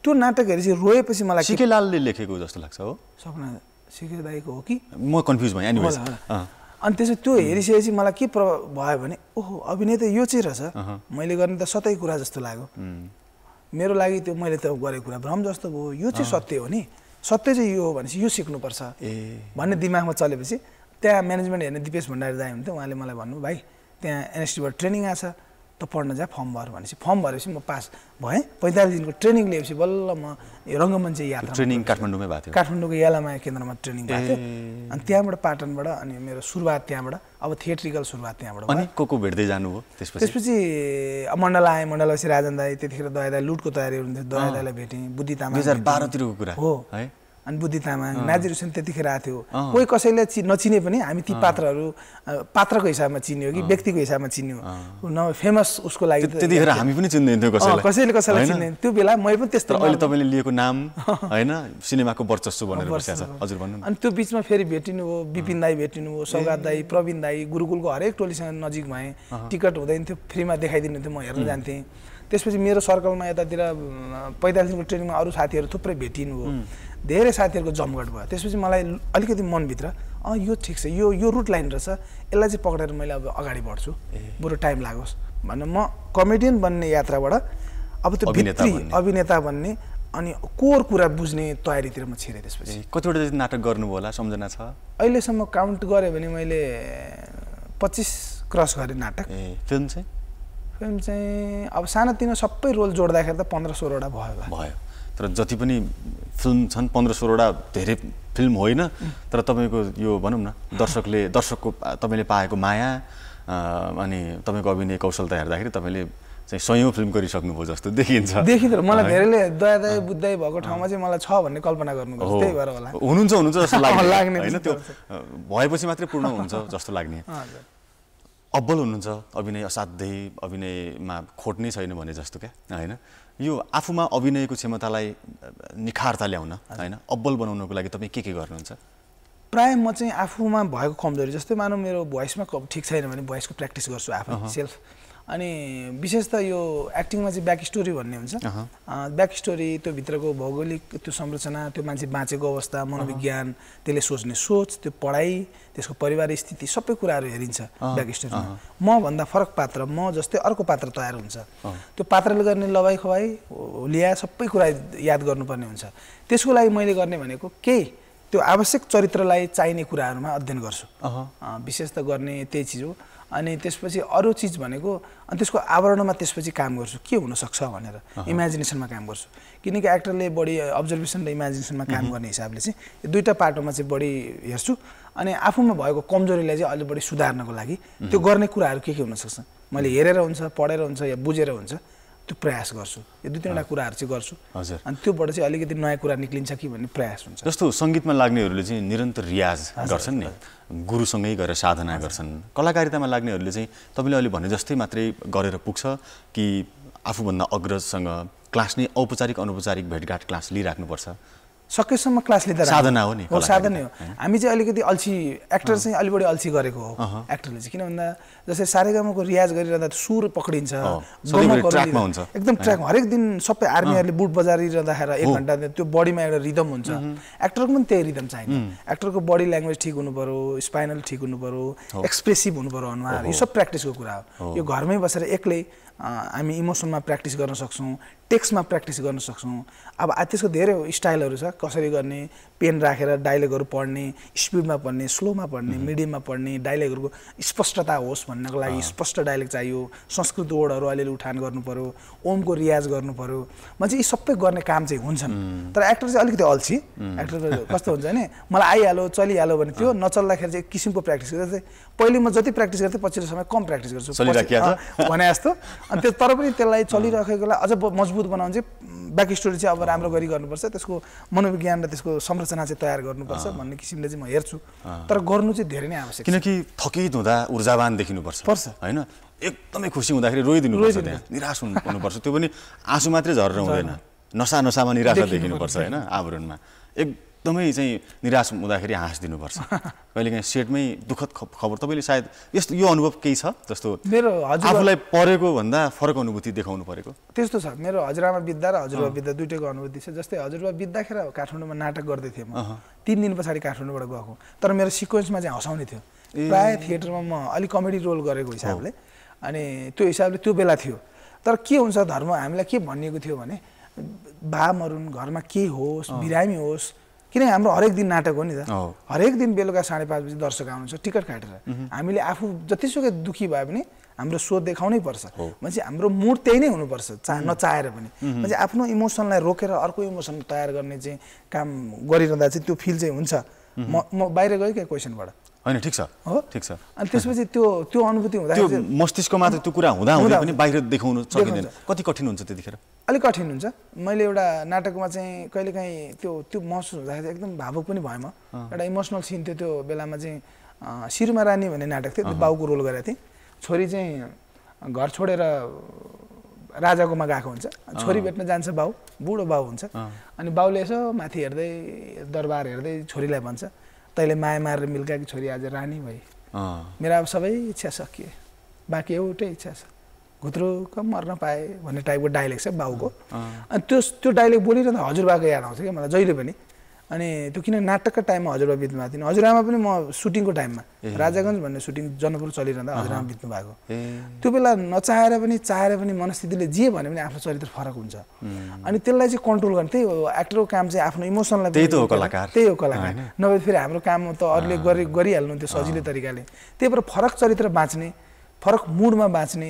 त्यो नाटक हेरेपछि रोएपछि मलाई सिकेलालले लेखेको जस्तो लाग्छ हो सपना सिके दाईको हो कि म कन्फ्युज भएँ अनि त्यसो त्यो हेरिसकेपछि मलाई के प्रभाव भयो भने ओहो अभिनय त यो चाहिँ रहेछ मैले गर्ने त सतै कुरा जस्तो लाग्यो मेरो लागि त्यो मैले त गरेको कुरा भ्रम जस्तो भयो यो चाहिँ सत्य हो नि सत्य चाहिँ यो हो भनेपछि यो सिक्नुपर्छ ए भन्ने दिमागमा चलेपछि त्यहाँ म्यानेजमेन्ट हेर्ने दिपेश भण्डारी दाई हुन्थ्यो उहाँले मलाई भन्नु भाइ त्यहाँ एनएसटीबाट ट्रेनिङ आएको छ त पढ्न जा फर्म भर भनेपछि फर्म भरेपछि म पास भएँ पैँतालिस दिनको ट्रेनिङ लिएपछि बल्ल म रङ्गमञ्च यात्रा ट्रेनिङ काठमाडौँमै भएको थियो काठमाडौँको यालामाया केन्द्रमा ट्रेनिङ भएको थियो अनि त्यहाँबाट पाटनबाट अनि मेरो सुरुवात त्यहाँबाट अब थिएट्रिकल सुरुवात त्यहाँबाट अनि को को भेट्दै जानुभयो त्यसपछि त्यसपछि मण्डल आएँ मण्डलपछि राजन दाई त्यतिखेर दया दाई लुटको तयारी हुन्थ्यो दया दाईलाई भेटेँ बुद्धि तामा दुई हजार बाह्रतिरको कुरा हो है अनि बुद्धि तामाङ नाजिर हुसेन त्यतिखेर आएको थियो कोही कसैलाई चि नचिने पनि हामी ती पात्रहरू पात्रको हिसाबमा चिन्यो कि व्यक्तिको हिसाबमा चिन्यो न फेमस उसको लागि त्यतिखेर हामी पनि चिन्दैन थियौँ कसैले कसैलाई चिन्दैन त्यो बेला मैले पनि त्यस्तो अहिले तपाईँले लिएको नाम होइन सिनेमाको वर्चस्व भनेर हजुर भन्नु अनि त्यो बिचमा फेरि भेटिनु हो बिपिन दाई भेटिनु हो सौगात दाई प्रवीण दाई गुरुकुलको हरेक टोलीसँग नजिक भएँ टिकट हुँदैन थियो फ्रीमा देखाइदिनु थियो म हेर्न जान्थेँ त्यसपछि मेरो सर्कलमा यतातिर पैँतालिस दिनको ट्रेनिङमा अरू साथीहरू थुप्रै भेटिनु हो धेरै साथीहरूको जमघट भयो त्यसपछि मलाई अलिकति मनभित्र अँ यो ठिक छ यो यो रुट लाइन रहेछ यसलाई चाहिँ पक्रेर मैले अब अगाडि बढ्छु बरु टाइम लागोस् भनेर म कमेडियन बन्ने यात्राबाट अब त्यो भित्री अभिनेता बन्ने अनि कोर कुरा बुझ्ने तयारीतिर म छिरेँ त्यसपछि कतिवटा नाटक गर्नुभयो होला सम्झना छ अहिलेसम्म काउन्ट गरेँ भने मैले पच्चिस क्रस गरेँ नाटक फिल्म चाहिँ फिल्म चाहिँ अब सानोतिनो सबै रोल जोड्दाखेरि त पन्ध्र सोह्रवटा भयो भयो तर जति पनि फिल्म छन् पन्ध्र सोह्रवटा धेरै फिल्म होइन तर तपाईँको यो भनौँ न दर्शकले दर्शकको तपाईँले पाएको माया अनि तपाईँको अभिनय कौशलता हेर्दाखेरि तपाईँले चाहिँ सयौँ फिल्म गरिसक्नुभयो जस्तो देखिन्छ देखिन्छ मलाई धेरैले दया दया बुद्धाइ भएको ठाउँमा चाहिँ मलाई छ भन्ने कल्पना गर्नुभयो त्यही भएर होला हुनुहुन्छ हुनुहुन्छ जस्तो लाग्ने होइन त्यो भएपछि मात्रै पूर्ण हुन्छ जस्तो लाग्ने अब्बल हुनुहुन्छ अभिनय असाध्यै अभिनयमा खोट नै छैन भने जस्तो क्या होइन यो आफूमा अभिनयको क्षमतालाई निखारता ल्याउन होइन अब्बल बनाउनको लागि तपाईँ के के गर्नुहुन्छ प्राय म चाहिँ आफूमा भएको कमजोरी जस्तै मानौँ मेरो भोइसमा ठिक छैन भने भोइसको प्र्याक्टिस गर्छु आफै सेल्फ अनि विशेष त यो एक्टिङमा चाहिँ ब्याक स्टोरी भन्ने हुन्छ ब्याक स्टोरी त्यो भित्रको भौगोलिक त्यो संरचना त्यो मान्छे बाँचेको अवस्था मनोविज्ञान त्यसले सोच्ने सोच त्यो पढाइ त्यसको परिवार स्थिति सबै कुराहरू हेरिन्छ ब्याक स्टोरी स्टोरीमा भन्दा फरक पात्र म जस्तै अर्को पात्र तयार हुन्छ त्यो पात्रले गर्ने लवाइ खुवाइ लिया सबै कुरा याद गर्नुपर्ने हुन्छ त्यसको लागि मैले गर्ने भनेको केही त्यो आवश्यक चरित्रलाई चाहिने कुराहरूमा अध्ययन गर्छु विशेष त गर्ने त्यही चिज हो अनि त्यसपछि अरू चिज भनेको अनि त्यसको आवरणमा त्यसपछि काम गर्छु के हुनसक्छ भनेर इमेजिनेसनमा काम गर्छु किनकि एक्टरले बढी अब्जर्भेसन र इमेजिनेसनमा काम गर्ने हिसाबले चाहिँ यो दुईवटा पाटोमा चाहिँ बढी हेर्छु अनि आफूमा भएको कमजोरीलाई चाहिँ अलिक बढी सुधार्नको लागि त्यो गर्ने कुराहरू के के हुनसक्छ मैले हेरेर हुन्छ पढेर हुन्छ या बुझेर हुन्छ त्यो प्रयास गर्छु यो दुई तिनवटा कुराहरू चाहिँ गर्छु हजुर अनि त्योबाट चाहिँ अलिकति नयाँ कुरा निक्लिन्छ कि भन्ने प्रयास हुन्छ जस्तो सङ्गीतमा लाग्नेहरूले चाहिँ निरन्तर रियाज गर्छन् नि गुरुसँगै गएर साधना गर्छन् कलाकारितामा लाग्नेहरूले चाहिँ तपाईँले अहिले भने जस्तै मात्रै गरेर पुग्छ कि आफूभन्दा अग्रजसँग क्लास नै औपचारिक अनौपचारिक भेटघाट क्लास लिइराख्नुपर्छ सकेसम्म क्लास लिँदा साधना हो नि हो साधनै हो हामी चाहिँ अलिकति अल्छी एक्टर चाहिँ अलि बढी अल्छी गरेको हो एक्टरले चाहिँ किन भन्दा जस्तै सारेगामाको रियाज गरिरहँदा सुर पक्रिन्छ एकदम ट्र्याक हरेक दिन सबै आर्मीहरूले बुट बजारिरहँदाखेरि एक घन्टा त्यो बडीमा एउटा रिदम हुन्छ एक्टरको पनि त्यही रिदम चाहिन्छ एक्टरको बडी ल्याङ्ग्वेज ठिक हुनु पऱ्यो स्पाइनल ठिक हुनु पऱ्यो एक्सप्रेसिभ हुनु पऱ्यो अनुहार यो सब प्र्याक्टिसको कुरा हो यो घरमै बसेर एक्लै हामी इमोसनमा प्र्याक्टिस गर्न सक्छौँ टेक्स्टमा प्र्याक्टिस गर्न सक्छौँ अब त्यसको धेरै स्टाइलहरू छ कसरी गर्ने पेन राखेर डाइलगहरू पढ्ने स्पिडमा पढ्ने स्लोमा पढ्ने मिडियममा पढ्ने डाइलगहरूको स्पष्टता होस् भन्नको लागि स्पष्ट डाइलग चाहियो संस्कृत वर्डहरू अलिअलि उठान पऱ्यो ओमको रियाज गर्नु पऱ्यो मान्छे यी सबै गर्ने काम चाहिँ हुन्छन् तर एक्टर चाहिँ अलिकति अल्छी एक्टर कस्तो हुन्छ भने मलाई आइहाल्यो चलिहाल्यो भने त्यो नचल्दाखेरि चाहिँ एक किसिमको प्र्याक्टिस गर्दै पहिले म जति प्र्याक्टिस गर्थेँ पछिल्लो समय कम प्र्याक्टिस गर्छु भने जस्तो अनि त्यो तर पनि त्यसलाई चलिरहेकोलाई अझ मजबुत मजबुत बनाउनु चाहिँ ब्याक स्टोरी चाहिँ अब राम्रो गरी गर्नुपर्छ त्यसको मनोविज्ञान र त्यसको संरचना चाहिँ तयार गर्नुपर्छ भन्ने किसिमले चाहिँ म हेर्छु तर गर्नु चाहिँ धेरै नै आवश्यक किनकि थकित हुँदा ऊर्जावान देखिनुपर्छ पर्छ होइन एकदमै खुसी हुँदाखेरि रोइदिनुपर्छ त्यहाँ निराश हुनुपर्छ त्यो पनि आँसु मात्रै झरेर हुँदैन नसा नसामा निराशा देखिनुपर्छ होइन आवरणमा एक एकदमै चाहिँ निराश हुँदाखेरि हाँस दिनुपर्छ कहिलेकाहीँ सेटमै दुःखद खबर तपाईँले सायद यस्तो यो अनुभव केही छ जस्तो मेरो आफूलाई परेको भन्दा फरक अनुभूति देखाउनु परेको त्यस्तो छ मेरो हजुरआमा बित्दा र हजुरबा बित्दा दुइटैको अनुभूति छ जस्तै हजुरबा बित्दाखेरि काठमाडौँमा नाटक गर्दै थिएँ म तिन दिन पछाडि काठमाडौँबाट गएको तर मेरो सिक्वेन्समा चाहिँ हँसाउने थियो प्रायः थिएटरमा म अलिक कमेडी रोल गरेको हिसाबले अनि त्यो हिसाबले त्यो बेला थियो तर के हुन्छ धर्म हामीलाई के भनिएको थियो भने बा मरुन् घरमा के होस् बिरामी होस् किनकि हाम्रो हरेक दिन नाटक हो नि त हरेक दिन बेलुका साढे पाँच बजी दर्शक आउनुहुन्छ टिकट काटेर हामीले आफू जतिसुकै दुःखी भए पनि हाम्रो सो देखाउनै पर्छ भनेपछि हाम्रो मुड त्यही नै हुनुपर्छ चा नचाहेर पनि भनेपछि आफ्नो इमोसनलाई रोकेर अर्को इमोसन तयार गर्ने चाहिँ काम गरिरहँदा चाहिँ त्यो फिल चाहिँ हुन्छ म म बाहिर गएँ क्या क्वेसनबाट होइन ठिक छ हो ठिक छ अनि त्यसपछि त्यो त्यो अनुभूति हुँदा मस्तिष्कमा त त्यो कुरा हुँदा हुँदा पनि बाहिर देखाउनु सकिँदैन कति कठिन हुन्छ त्यतिखेर अलिक कठिन हुन्छ मैले एउटा नाटकमा चाहिँ कहिलेकाहीँ त्यो त्यो महसुस हुँदाखेरि एकदम भावुक पनि भयो म एउटा इमोसनल सिन थियो त्यो बेलामा चाहिँ सिरुमा रानी भन्ने नाटक थियो त्यो बाउको रोल गरेको थिएँ छोरी चाहिँ घर छोडेर राजाकोमा गएको हुन्छ छोरी भेट्न जान्छ बाउ बुढो बाउ हुन्छ अनि बाउले यसो माथि हेर्दै दरबार हेर्दै छोरीलाई भन्छ तैँले माया मारेर मिल्का छोरी आज रानी भए मेरो अब सबै इच्छा सकिए बाँकी एउटै इच्छा छ घुत्रो कम मर्न पाएँ भन्ने टाइपको डाइलेक्ट छ बाउको अनि त्यो त्यो डाइलेक्ट बोलिरहँदा हजुरबाको याद आउँछ क्या मलाई जहिले पनि अनि त्यो किन नाटकको टाइममा हजुरबा बित्नु भएको थिएन हजुरआमा पनि म सुटिङको टाइममा राजागञ्ज भन्ने सुटिङ जनपुर चलिरहँदा हजुरआमा बित्नु भएको त्यो बेला नचाहेर पनि चाहेर पनि मनस्थितिले जे भने पनि आफ्नो चरित्र फरक हुन्छ अनि त्यसलाई चाहिँ कन्ट्रोल गर्ने त्यही हो एक्टरको काम चाहिँ आफ्नो इमोसनलाई त्यही त हो कलाकार त्यही हो कलाकार नभए फेरि हाम्रो काम त अरूले गरि त्यो सजिलो तरिकाले त्यही भएर फरक चरित्र बाँच्ने फरक मुडमा बाँच्ने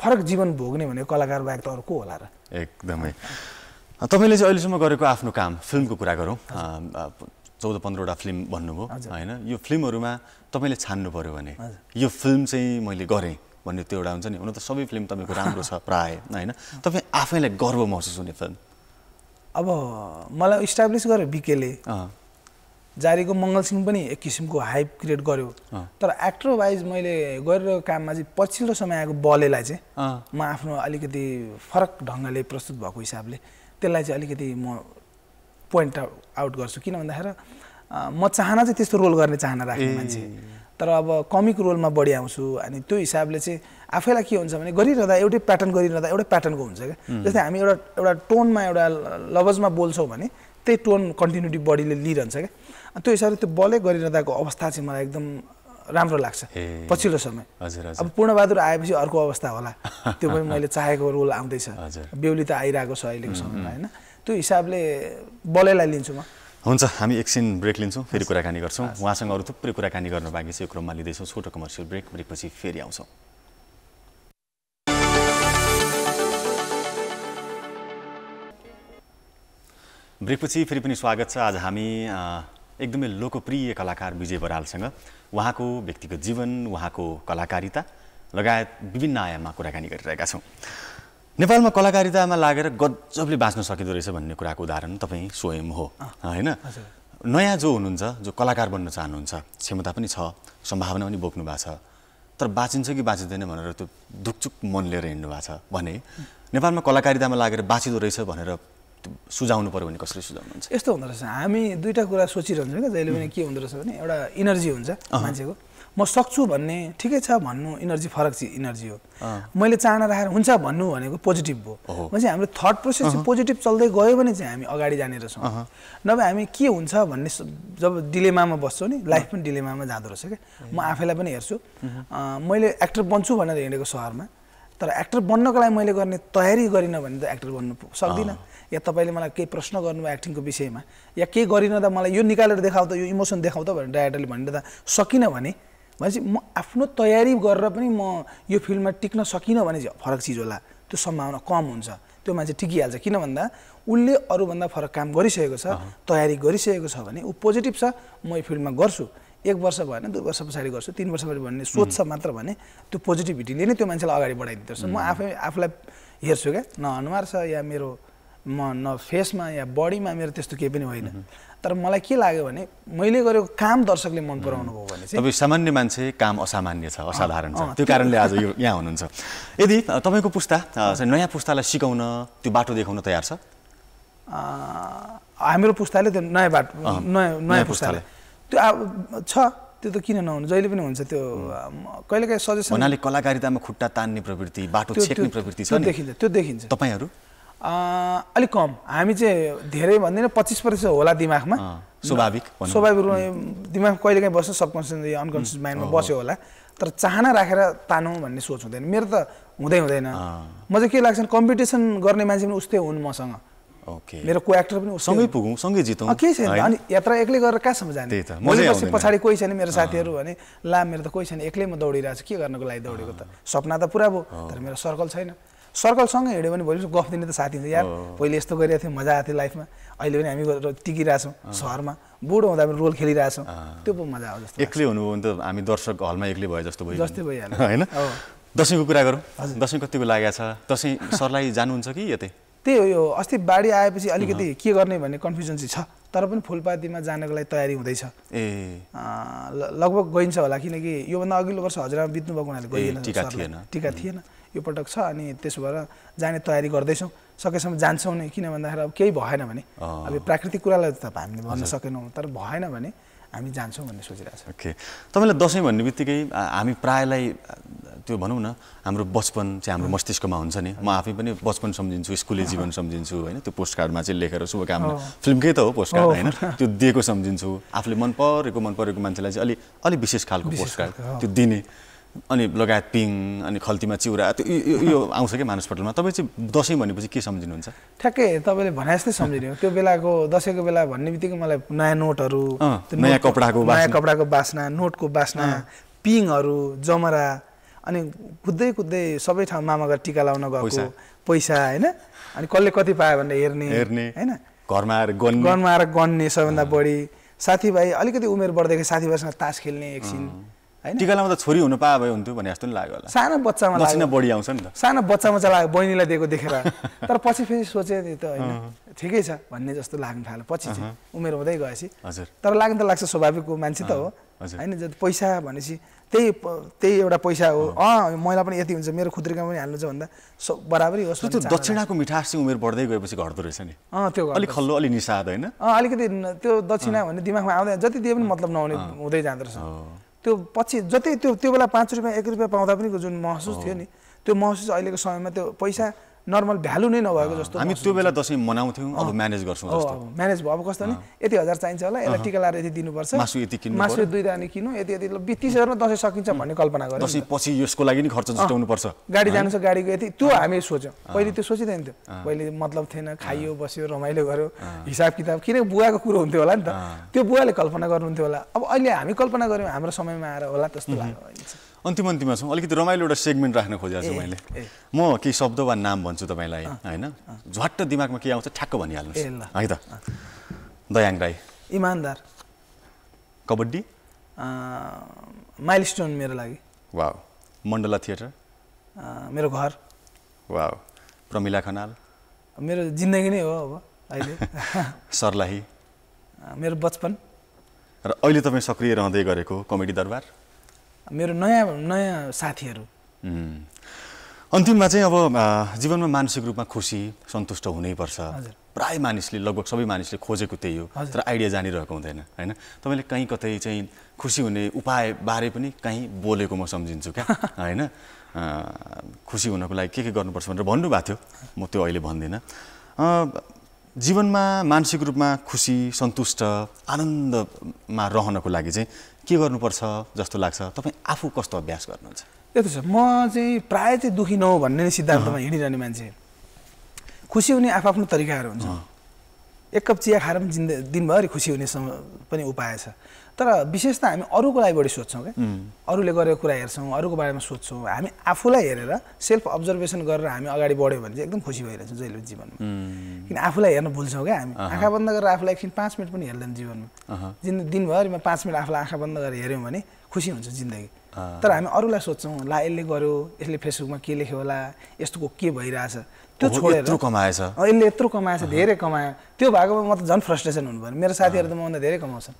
फरक जीवन भोग्ने भनेको कलाकार बाहेक त अरू को होला र एकदमै तपाईँले चाहिँ अहिलेसम्म गरेको आफ्नो काम फिल्मको कुरा गरौँ चौध पन्ध्रवटा फिल्म भन्नुभयो होइन यो फिल्महरूमा तपाईँले छान्नु पऱ्यो भने यो फिल्म चाहिँ मैले गरेँ भन्ने त्यो एउटा हुन्छ नि हुन त सबै फिल्म तपाईँको राम्रो छ प्राय होइन तपाईँ आफैलाई गर्व महसुस हुने फिल्म अब मलाई इस्टाब्लिस गरेँ बिकेले जारीको मङ्गल सिंह पनि एक किसिमको हाइप क्रिएट गर्यो तर एक्टर वाइज मैले गरेर काममा चाहिँ पछिल्लो समय आएको बलेलाई चाहिँ म आफ्नो अलिकति फरक ढङ्गले प्रस्तुत भएको हिसाबले त्यसलाई चाहिँ अलिकति म पोइन्ट आउट गर्छु किन भन्दाखेरि म चाहना चाहिँ त्यस्तो रोल गर्ने चाहना राख्ने मान्छे तर अब कमिक रोलमा बढी आउँछु अनि त्यो हिसाबले चाहिँ आफैलाई के हुन्छ भने गरिरहँदा एउटै प्याटर्न गरिरहँदा एउटै प्याटर्नको हुन्छ क्या जस्तै हामी एउटा एउटा टोनमा एउटा लभजमा बोल्छौँ भने त्यही टोन कन्टिन्युटी बडीले लिइरहन्छ क्या त्यो हिसाबले त्यो बलै गरिरहँदाको अवस्था चाहिँ मलाई एकदम राम्रो लाग्छ पछिल्लो समय हजुर अब पूर्णबहादुर आएपछि अर्को अवस्था होला त्यो पनि मैले चाहेको रोल आउँदैछ बेहुली त आइरहेको छ अहिलेको समयमा होइन त्यो हिसाबले बलैलाई लिन्छु म हुन्छ हामी एकछिन ब्रेक लिन्छौँ फेरि कुराकानी गर्छौँ उहाँसँग अरू थुप्रै कुराकानी गर्न बाँकी छ यो क्रममा लिँदैछौँ छोटो कमर्सियल ब्रेक ब्रेकपछि फेरि आउँछौँ ब्रेकपछि फेरि पनि स्वागत छ आज हामी एकदमै लोकप्रिय कलाकार विजय बरालसँग उहाँको व्यक्तिगत जीवन उहाँको कलाकारिता लगायत विभिन्न आयाममा कुराकानी गरिरहेका छौँ नेपालमा कलाकारितामा लागेर गजबले बाँच्न सकिँदो रहेछ भन्ने कुराको उदाहरण तपाईँ स्वयं हो होइन नयाँ जो हुनुहुन्छ जो कलाकार बन्न चाहनुहुन्छ क्षमता पनि छ सम्भावना पनि बोक्नु भएको छ तर बाँचिन्छ कि बाँचिँदैन भनेर त्यो दुखचुक मन लिएर हिँड्नु भएको छ भने नेपालमा कलाकारितामा लागेर बाँचिँदो रहेछ भनेर सुझाउनु पऱ्यो भने कसरी सुझाउनुहुन्छ यस्तो हुँदो रहेछ हामी दुईवटा कुरा सोचिरहन्छौँ क्या जहिले पनि के हुँदो रहेछ भने एउटा इनर्जी हुन्छ मान्छेको म सक्छु भन्ने ठिकै छ भन्नु इनर्जी फरक चिज इनर्जी हो मैले चाहना राखेर हुन्छ भन्नु भनेको पोजिटिभ हो भने चाहिँ हाम्रो थर्ड प्रोसेस पोजिटिभ चल्दै गयो भने चाहिँ हामी अगाडि जाने रहेछौँ नभए हामी के हुन्छ भन्ने जब डिलेमामा बस्छौँ नि लाइफ पनि डिलेमामा जाँदो रहेछ क्या म आफैलाई पनि हेर्छु मैले एक्टर बन्छु भनेर हिँडेको सहरमा तर एक्टर बन्नको लागि मैले गर्ने तयारी गरिनँ भने त एक्टर बन्नु सक्दिनँ या तपाईँले मलाई केही प्रश्न गर्नुभयो एक्टिङको विषयमा या केही गरिनँ त मलाई यो निकालेर देखाउ त यो इमोसन देखाउ त भनेर डाइरेक्टरले भनेर त सकिनँ भने भनेपछि म आफ्नो तयारी गरेर पनि म यो फिल्डमा टिक्न सकिनँ भने फरक चिज होला त्यो सम्भावना कम हुन्छ त्यो मान्छे टिकिहाल्छ किन भन्दा उसले अरूभन्दा फरक काम गरिसकेको छ तयारी गरिसकेको छ भने ऊ पोजिटिभ छ म यो फिल्डमा गर्छु एक वर्ष भएन दुई वर्ष पछाडि गर्छु तिन वर्ष पछाडि भन्ने छ मात्र भने त्यो पोजिटिभिटीले नै त्यो मान्छेलाई अगाडि बढाइदिँदो रहेछ म आफै आफूलाई हेर्छु क्या न अनुहार छ या मेरो म न फेसमा या बडीमा मेरो त्यस्तो केही पनि होइन तर मलाई के लाग्यो भने मैले गरेको काम दर्शकले मन पराउनु भयो भने चाहिँ तपाईँ सामान्य मान्छे काम असामान्य छ असाधारण छ त्यो कारणले आज यो यहाँ हुनुहुन्छ यदि तपाईँको पुस्ता नयाँ पुस्तालाई सिकाउन त्यो बाटो देखाउन तयार छ हाम्रो पुस्ताले त्यो नयाँ बाटो नयाँ नयाँ पुस्ताले त्यो अब छ त्यो त किन नहुनु जहिले पनि हुन्छ त्यो कहिलेकाहीँ सजेसन कलाकारितामा खुट्टा तान्ने प्रवृत्ति बाटो छेक्ने प्रवृत्ति छ देखिन्छ त्यो देखिन्छ तपाईँहरू अलिक कम हामी चाहिँ धेरै भन्दैन पच्चिस प्रतिशत होला दिमागमा स्वाभाविक स्वाभाविक रूपमा दिमाग कहिले काहीँ बस्छ सबकन्सियस अनकन्सियस माइन्डमा बस्यो होला तर चाहना राखेर तानौँ भन्ने सोच हुँदैन मेरो त हुँदै हुँदैन म चाहिँ के लाग्छ कम्पिटिसन गर्ने मान्छे पनि उस्तै हुन् मसँग मेरो को एक्टर पनि सँगै पुगौँ सँगै जितौँ केही छैन अनि यात्रा एक्लै गरेर कहाँसम्म जाने मैले पछाडि कोही छैन मेरो साथीहरू भने ला मेरो त कोही छैन एक्लै म दौडिरहेको छु के गर्नको लागि दौडेको त सपना त पुरा भयो तर मेरो सर्कल छैन सर्कलसँगै हिँड्यो भने भोलि गफ दिने त साथी हुन्छ यार पहिले यस्तो गरिरहेको थियौँ मजा आएको थियो लाइफमा अहिले पनि हामी टिकिरहेछौँ सहरमा बुढो हुँदा पनि रोल खेलिरहेछौँ त्यो पो मजा आउँछ एक्लै हुनुभयो भने त हामी दर्शक हलमा एक्लै भयो जस्तो भयो जस्तै भइहाल्यो होइन दसैँको कुरा गरौँ दसैँ कतिको लागेको छ दसैँ सरलाई जानुहुन्छ कि यतै त्यही हो यो अस्ति बाढी आएपछि अलिकति के गर्ने भन्ने कन्फ्युजन चाहिँ छ तर पनि फुलपातीमा जानको लागि तयारी हुँदैछ ए लगभग गइन्छ होला किनकि योभन्दा अघिल्लो वर्ष हजुरआमा बित्नुभएको हुनाले गइएन थिएन टिका थिएन यो पटक छ अनि त्यसो भएर जाने तयारी गर्दैछौँ सकेसम्म जान्छौँ नै किन भन्दाखेरि अब केही भएन भने अब प्राकृतिक कुरालाई त हामीले भन्न सकेनौँ तर भएन भने हामी जान्छौँ भन्ने सोचिरहेको छ ओके तपाईँलाई दसैँ भन्ने बित्तिकै हामी प्रायलाई त्यो भनौँ न हाम्रो बचपन चाहिँ हाम्रो मस्तिष्कमा हुन्छ नि म आफै पनि बचपन सम्झिन्छु स्कुले जीवन सम्झिन्छु होइन त्यो पोस्ट कार्डमा चाहिँ लेखेर शुभकामना फिल्मकै त हो पोस्ट कार्ड होइन त्यो दिएको सम्झिन्छु आफूले मन परेको मन परेको मान्छेलाई चाहिँ अलिक अलिक विशेष खालको पोस्ट कार्ड त्यो दिने अनि लगायत पिङ अनि खल्तीमा चिउरा त्यो यो आउँछ क्या मानस पटलमा तपाईँ चाहिँ दसैँ भनेपछि के सम्झिनुहुन्छ ठ्याक्कै तपाईँले भने जस्तै सम्झिने त्यो बेलाको दसैँको बेला भन्ने बित्तिकै मलाई नयाँ नोटहरू नयाँ कपडाको नयाँ कपडाको बास्ना नोटको बास्ना पिङहरू जमरा अनि कुद्दै कुद्दै सबै ठाउँ मामा घर टिका लाउन गएको पैसा होइन अनि कसले कति पायो भनेर हेर्ने हेर्ने होइन घरमा आएर गन्ने सबैभन्दा बढी साथीभाइ अलिकति उमेर बढ्दै साथीभाइसँग तास खेल्ने एकछिन टिका लाउँदा छोरी हुनु पाए भए हुन्थ्यो भने जस्तो नि लाग्यो होला सानो बच्चामा लाग्छ बढी आउँछ नि त सानो बच्चामा चाहिँ लाग्यो बहिनीलाई दिएको देखेर तर पछि फेरि सोचेँ नि त होइन ठिकै छ भन्ने जस्तो लाग्नु थाल्यो पछि चाहिँ उमेर हुँदै गएपछि हजुर तर लाग्नु त लाग्छ स्वाभाविकको मान्छे त हो होइन पैसा भनेपछि त्यही त्यही एउटा पैसा हो अँ मैला पनि यति हुन्छ मेरो खुद्रीमा पनि हाल्नु छ भन्दा बराबरी होस् त्यो दक्षिणाको मिठास चाहिँ उमेर बढ्दै गएपछि घट्दो रहेछ नि अँ त्यो अलिक खल्लो अलिक निसाद होइन अँ अलिकति त्यो दक्षिणा भन्ने दिमागमा आउँदैन जति दिए पनि मतलब नहुने हुँदै जाँदो रहेछ त्यो पछि जति त्यो त्यो बेला पाँच रुपियाँ एक रुपियाँ पाउँदा पनि जुन महसुस थियो नि त्यो महसुस अहिलेको समयमा त्यो पैसा नर्मल भ्यालु नै नभएको जस्तो हामी त्यो बेला दसैँ मनाउँथ्यौँ अब म्यानेज गर्छौँ जस्तो म्यानेज भयो अब कस्तो नि यति हजार चाहिन्छ होला यसलाई टिका लाएर यति दिनुपर्छ मासु यति किन्नु मासु दुई दानी किन्नु यति यति बित्तिस हजारमा दसैँ सकिन्छ भन्ने कल्पना गर्यो दसैँ पछि यसको लागि नि खर्च जुटाउनुपर्छ गाडी जानु छ गाडीको यति त्यो हामी सोच्यौँ पहिले त्यो सोचिँदैन थियो पहिले मतलब थिएन खाइयो बस्यो रमाइलो गर्यो हिसाब किताब किन बुवाको कुरो हुन्थ्यो होला नि त त्यो बुवाले कल्पना गर्नुहुन्थ्यो होला अब अहिले हामी कल्पना गऱ्यौँ हाम्रो समयमा आएर होला त्यस्तो लाग्यो अन्तिम अन्तिममा छौँ अलिकति रमाइलो एउटा सेगमेन्ट राख्न खोजेको छु मैले म केही शब्द वा नाम भन्छु तपाईँलाई होइन झट्ट दिमागमा के आउँछ ठ्याक्क भनिहाल्नु है त दयाङ राई इमान्दार कबड्डी स्टोन मेरो लागि वा मण्डला थिएटर मेरो घर वा प्रमिला खनाल मेरो जिन्दगी नै हो अब अहिले सर्लाही मेरो बचपन र अहिले तपाईँ सक्रिय रहँदै गरेको कमेडी दरबार मेरो नयाँ नयाँ साथीहरू अन्तिममा चाहिँ अब जीवनमा मानसिक रूपमा खुसी सन्तुष्ट हुनैपर्छ प्रायः मानिसले लगभग सबै मानिसले खोजेको त्यही हो तर आइडिया जानिरहेको हुँदैन होइन तपाईँले कहीँ कतै चाहिँ खुसी हुने उपाय बारे पनि कहीँ बोलेको म सम्झिन्छु क्या होइन खुसी हुनको लागि के के गर्नुपर्छ भनेर भन्नुभएको थियो म त्यो अहिले भन्दिनँ जीवनमा मानसिक रूपमा खुसी सन्तुष्ट आनन्दमा रहनको लागि चाहिँ के गर्नुपर्छ जस्तो लाग्छ तपाईँ आफू कस्तो अभ्यास गर्नुहुन्छ त्यस्तो छ म चाहिँ प्रायः चाहिँ दुःखी नहुँ भन्ने सिद्धान्तमा हिँडिरहने मान्छे खुसी हुने आफ्नो तरिकाहरू हुन्छ एक कप चिया खाएर पनि जिन्द दिनभरि खुसी हुनेसम्म पनि उपाय छ तर विशेष त हामी अरूको लागि बढी सोध्छौँ क्या अरूले गरेको कुरा हेर्छौँ अरूको बारेमा सोध्छौँ हामी आफूलाई हेरेर सेल्फ अब्जर्भेसन गरेर हामी अगाडि बढ्यो भने चाहिँ एकदम खुसी भइरहेछौँ जहिले पनि जीवनमा किन आफूलाई हेर्न भुल्छौँ क्या हामी आँखा बन्द गरेर आफूलाई एकछिन पाँच मिनट पनि हेर्दैन जीवनमा जिन्द दिनभरिमा पाँच मिनट आफूलाई आँखा बन्द गरेर हेऱ्यौँ भने खुसी हुन्छ जिन्दगी तर हामी अरूलाई सोध्छौँ ला यसले गर्यो यसले फेसबुकमा के लेख्यो होला यस्तोको के भइरहेछ त्यो छोडेर यत्रो कमाएछ यसले यत्रो कमाएछ धेरै कमायो त्यो भएको म त झन् फ्रस्ट्रेसन हुनु हुनुभयो मेरो साथीहरू त मभन्दा धेरै कमाउँछन्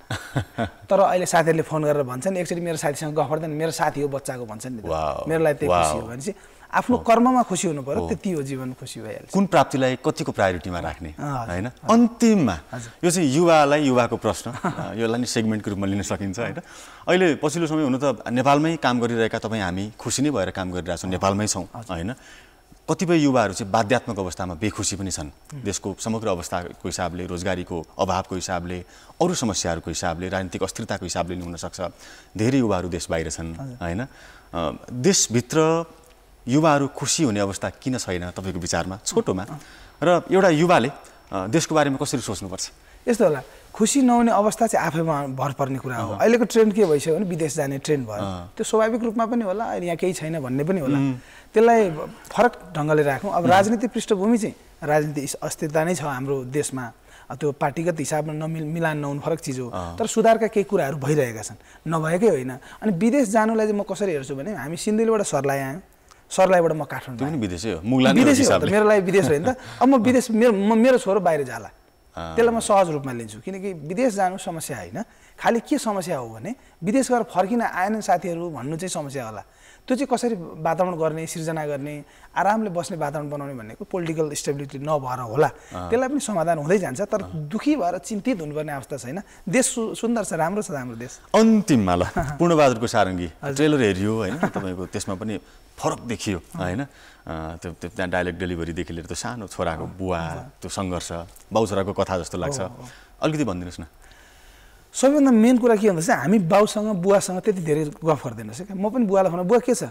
तर अहिले साथीहरूले फोन गरेर भन्छन् एकचोटि मेरो साथीसँग गफ गर्दैन मेरो साथी हो बच्चाको भन्छन् नि मेरो लागि त्यही खुसी हो भनेपछि आफ्नो कर्ममा खुसी हुनु पर्यो त्यति हो जीवन खुसी भइहाल्छ कुन प्राप्तिलाई कतिको प्रायोरिटीमा राख्ने होइन अन्तिममा यो चाहिँ युवालाई युवाको प्रश्न योलाई नै सेगमेन्टको रूपमा लिन सकिन्छ होइन अहिले पछिल्लो समय हुनु त नेपालमै काम गरिरहेका तपाईँ हामी खुसी नै भएर काम गरिरहेछौँ नेपालमै छौँ होइन कतिपय युवाहरू चाहिँ बाध्यात्मक अवस्थामा बेखुसी पनि छन् देशको समग्र अवस्थाको हिसाबले रोजगारीको अभावको हिसाबले अरू समस्याहरूको हिसाबले राजनीतिक अस्थिरताको हिसाबले नि हुनसक्छ धेरै युवाहरू देश बाहिर छन् होइन देशभित्र युवाहरू खुसी हुने अवस्था किन छैन तपाईँको विचारमा छोटोमा र एउटा युवाले देशको बारेमा कसरी सोच्नुपर्छ यस्तो होला खुसी नहुने अवस्था चाहिँ आफैमा भर पर्ने कुरा हो अहिलेको ट्रेन्ड के भइसक्यो भने विदेश जाने ट्रेन्ड भयो त्यो स्वाभाविक रूपमा पनि होला अहिले यहाँ केही छैन भन्ने पनि होला त्यसलाई फरक ढङ्गले राखौँ अब राजनीतिक पृष्ठभूमि चाहिँ राजनीति अस्थिरता नै छ हाम्रो देशमा त्यो पार्टीगत हिसाबमा नमिल मिलान नहुनु फरक चिज हो तर सुधारका केही कुराहरू भइरहेका छन् नभएकै होइन अनि विदेश जानुलाई चाहिँ म कसरी हेर्छु भने हामी सिन्धुलीबाट सर्लाइ आयौँ सरलाईबाट म काठमाडौँ विदेशै हो विदेशै हो मेरो लागि विदेश होइन त अब म विदेश मेरो मेरो छोरो बाहिर जाला त्यसलाई म सहज रूपमा लिन्छु किनकि विदेश जानु समस्या होइन खालि के समस्या हो भने विदेश गएर फर्किन आएनन् साथीहरू भन्नु चाहिँ समस्या होला त्यो चाहिँ कसरी वातावरण गर्ने सिर्जना गर्ने आरामले बस्ने वातावरण बनाउने भनेको पोलिटिकल स्टेबिलिटी नभएर होला त्यसलाई पनि समाधान हुँदै जान्छ तर दुःखी भएर चिन्तित हुनुपर्ने अवस्था छैन देश सुन्दर छ राम्रो छ हाम्रो देश अन्तिममा ल पूर्णबहादुरको सारङ्गी ट्रेलर हेरियो होइन तपाईँको त्यसमा पनि फरक देखियो होइन त्यो त्यो त्यहाँ डाइलेक्ट डेलिभरीदेखि लिएर त्यो सानो छोराको बुवा त्यो सङ्घर्ष बाउ छोराको कथा जस्तो लाग्छ अलिकति भनिदिनुहोस् न सबैभन्दा मेन कुरा के भन्दा चाहिँ हामी बाउसँग बुवासँग त्यति धेरै गफ गर्दैनौँ क्या म पनि बुवालाई भनौँ बुवा के छ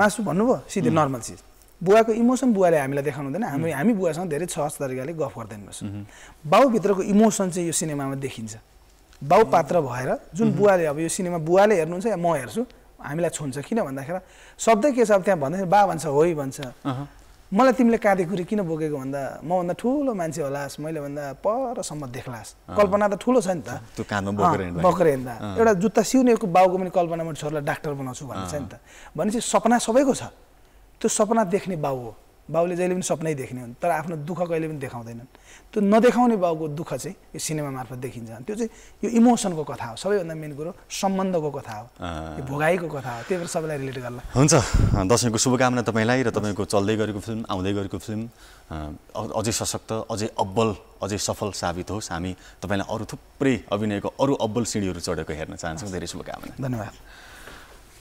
मासु भन्नुभयो सिधै नर्मल चिज बुवाको इमोसन बुवाले हामीलाई देखाउनु हुँदैन हामी हामी बुवासँग धेरै सहज तरिकाले गफ रहेछ बाउभित्रको इमोसन चाहिँ यो सिनेमामा देखिन्छ बाउ पात्र भएर जुन बुवाले अब यो सिनेमा बुवाले हेर्नुहुन्छ या म हेर्छु हामीलाई छोड्छ किन भन्दाखेरि शब्द के छ अब त्यहाँ भन्दाखेरि बा भन्छ होइ भन्छ मलाई तिमीले काँधे किन बोकेको भन्दा मभन्दा ठुलो मान्छे होलास् मैले भन्दा परसम्म देख्लास् कल्पना त ठुलो छ नि त बोकेर हिँड्दा एउटा जुत्ता सिउनेको बाउको पनि कल्पना मैले छोरालाई डाक्टर बनाउँछु भन्ने छ नि त भनेपछि सपना सबैको छ त्यो सपना देख्ने बाउ हो बाउले जहिले पनि सपनै देख्ने हुन् तर आफ्नो दुःख कहिले पनि देखाउँदैनन् त्यो नदेखाउने बाउको दुःख चाहिँ यो सिनेमा मार्फत देखिन्छ त्यो चाहिँ यो इमोसनको कथा हो सबैभन्दा मेन कुरो सम्बन्धको कथा हो यो भोगाईको कथा हो त्यही भएर सबैलाई रिलेट गर्ला हुन्छ दसैँको शुभकामना तपाईँलाई र तपाईँको चल्दै गरेको फिल्म आउँदै गरेको फिल्म अझै सशक्त अझै अब्बल अझै सफल साबित होस् हामी तपाईँलाई अरू थुप्रै अभिनयको अरू अब्बल सिँढीहरू चढेको हेर्न चाहन्छौँ धेरै शुभकामना धन्यवाद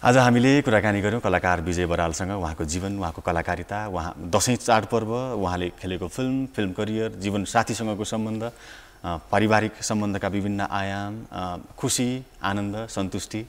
आज हामीले कुराकानी गऱ्यौँ कलाकार विजय बरालसँग उहाँको जीवन उहाँको कलाकारिता उहाँ दसैँ चाडपर्व उहाँले खेलेको फिल्म फिल्म करियर जीवन साथीसँगको सम्बन्ध पारिवारिक सम्बन्धका विभिन्न आयाम खुसी आनन्द सन्तुष्टि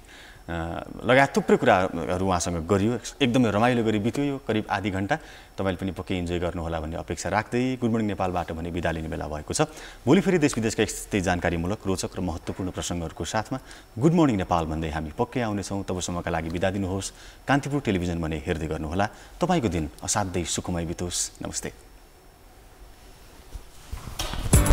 लगायत थुप्रै कुराहरू उहाँसँग गरियो एकदमै रमाइलो गरी बित्यो यो करिब आधी घन्टा तपाईँले पनि पक्कै इन्जोय गर्नुहोला भन्ने अपेक्षा राख्दै गुड मर्निङ नेपालबाट भने बिदा लिने बेला भएको छ भोलि फेरि देश विदेशका यस्तै जानकारीमूलक रोचक र महत्त्वपूर्ण प्रसङ्गहरूको साथमा गुड मर्निङ नेपाल भन्दै हामी पक्कै आउनेछौँ तबसम्मका लागि बिदा दिनुहोस् कान्तिपुर टेलिभिजन भने हेर्दै गर्नुहोला तपाईँको दिन असाध्यै सुखमय बितोस् नमस्ते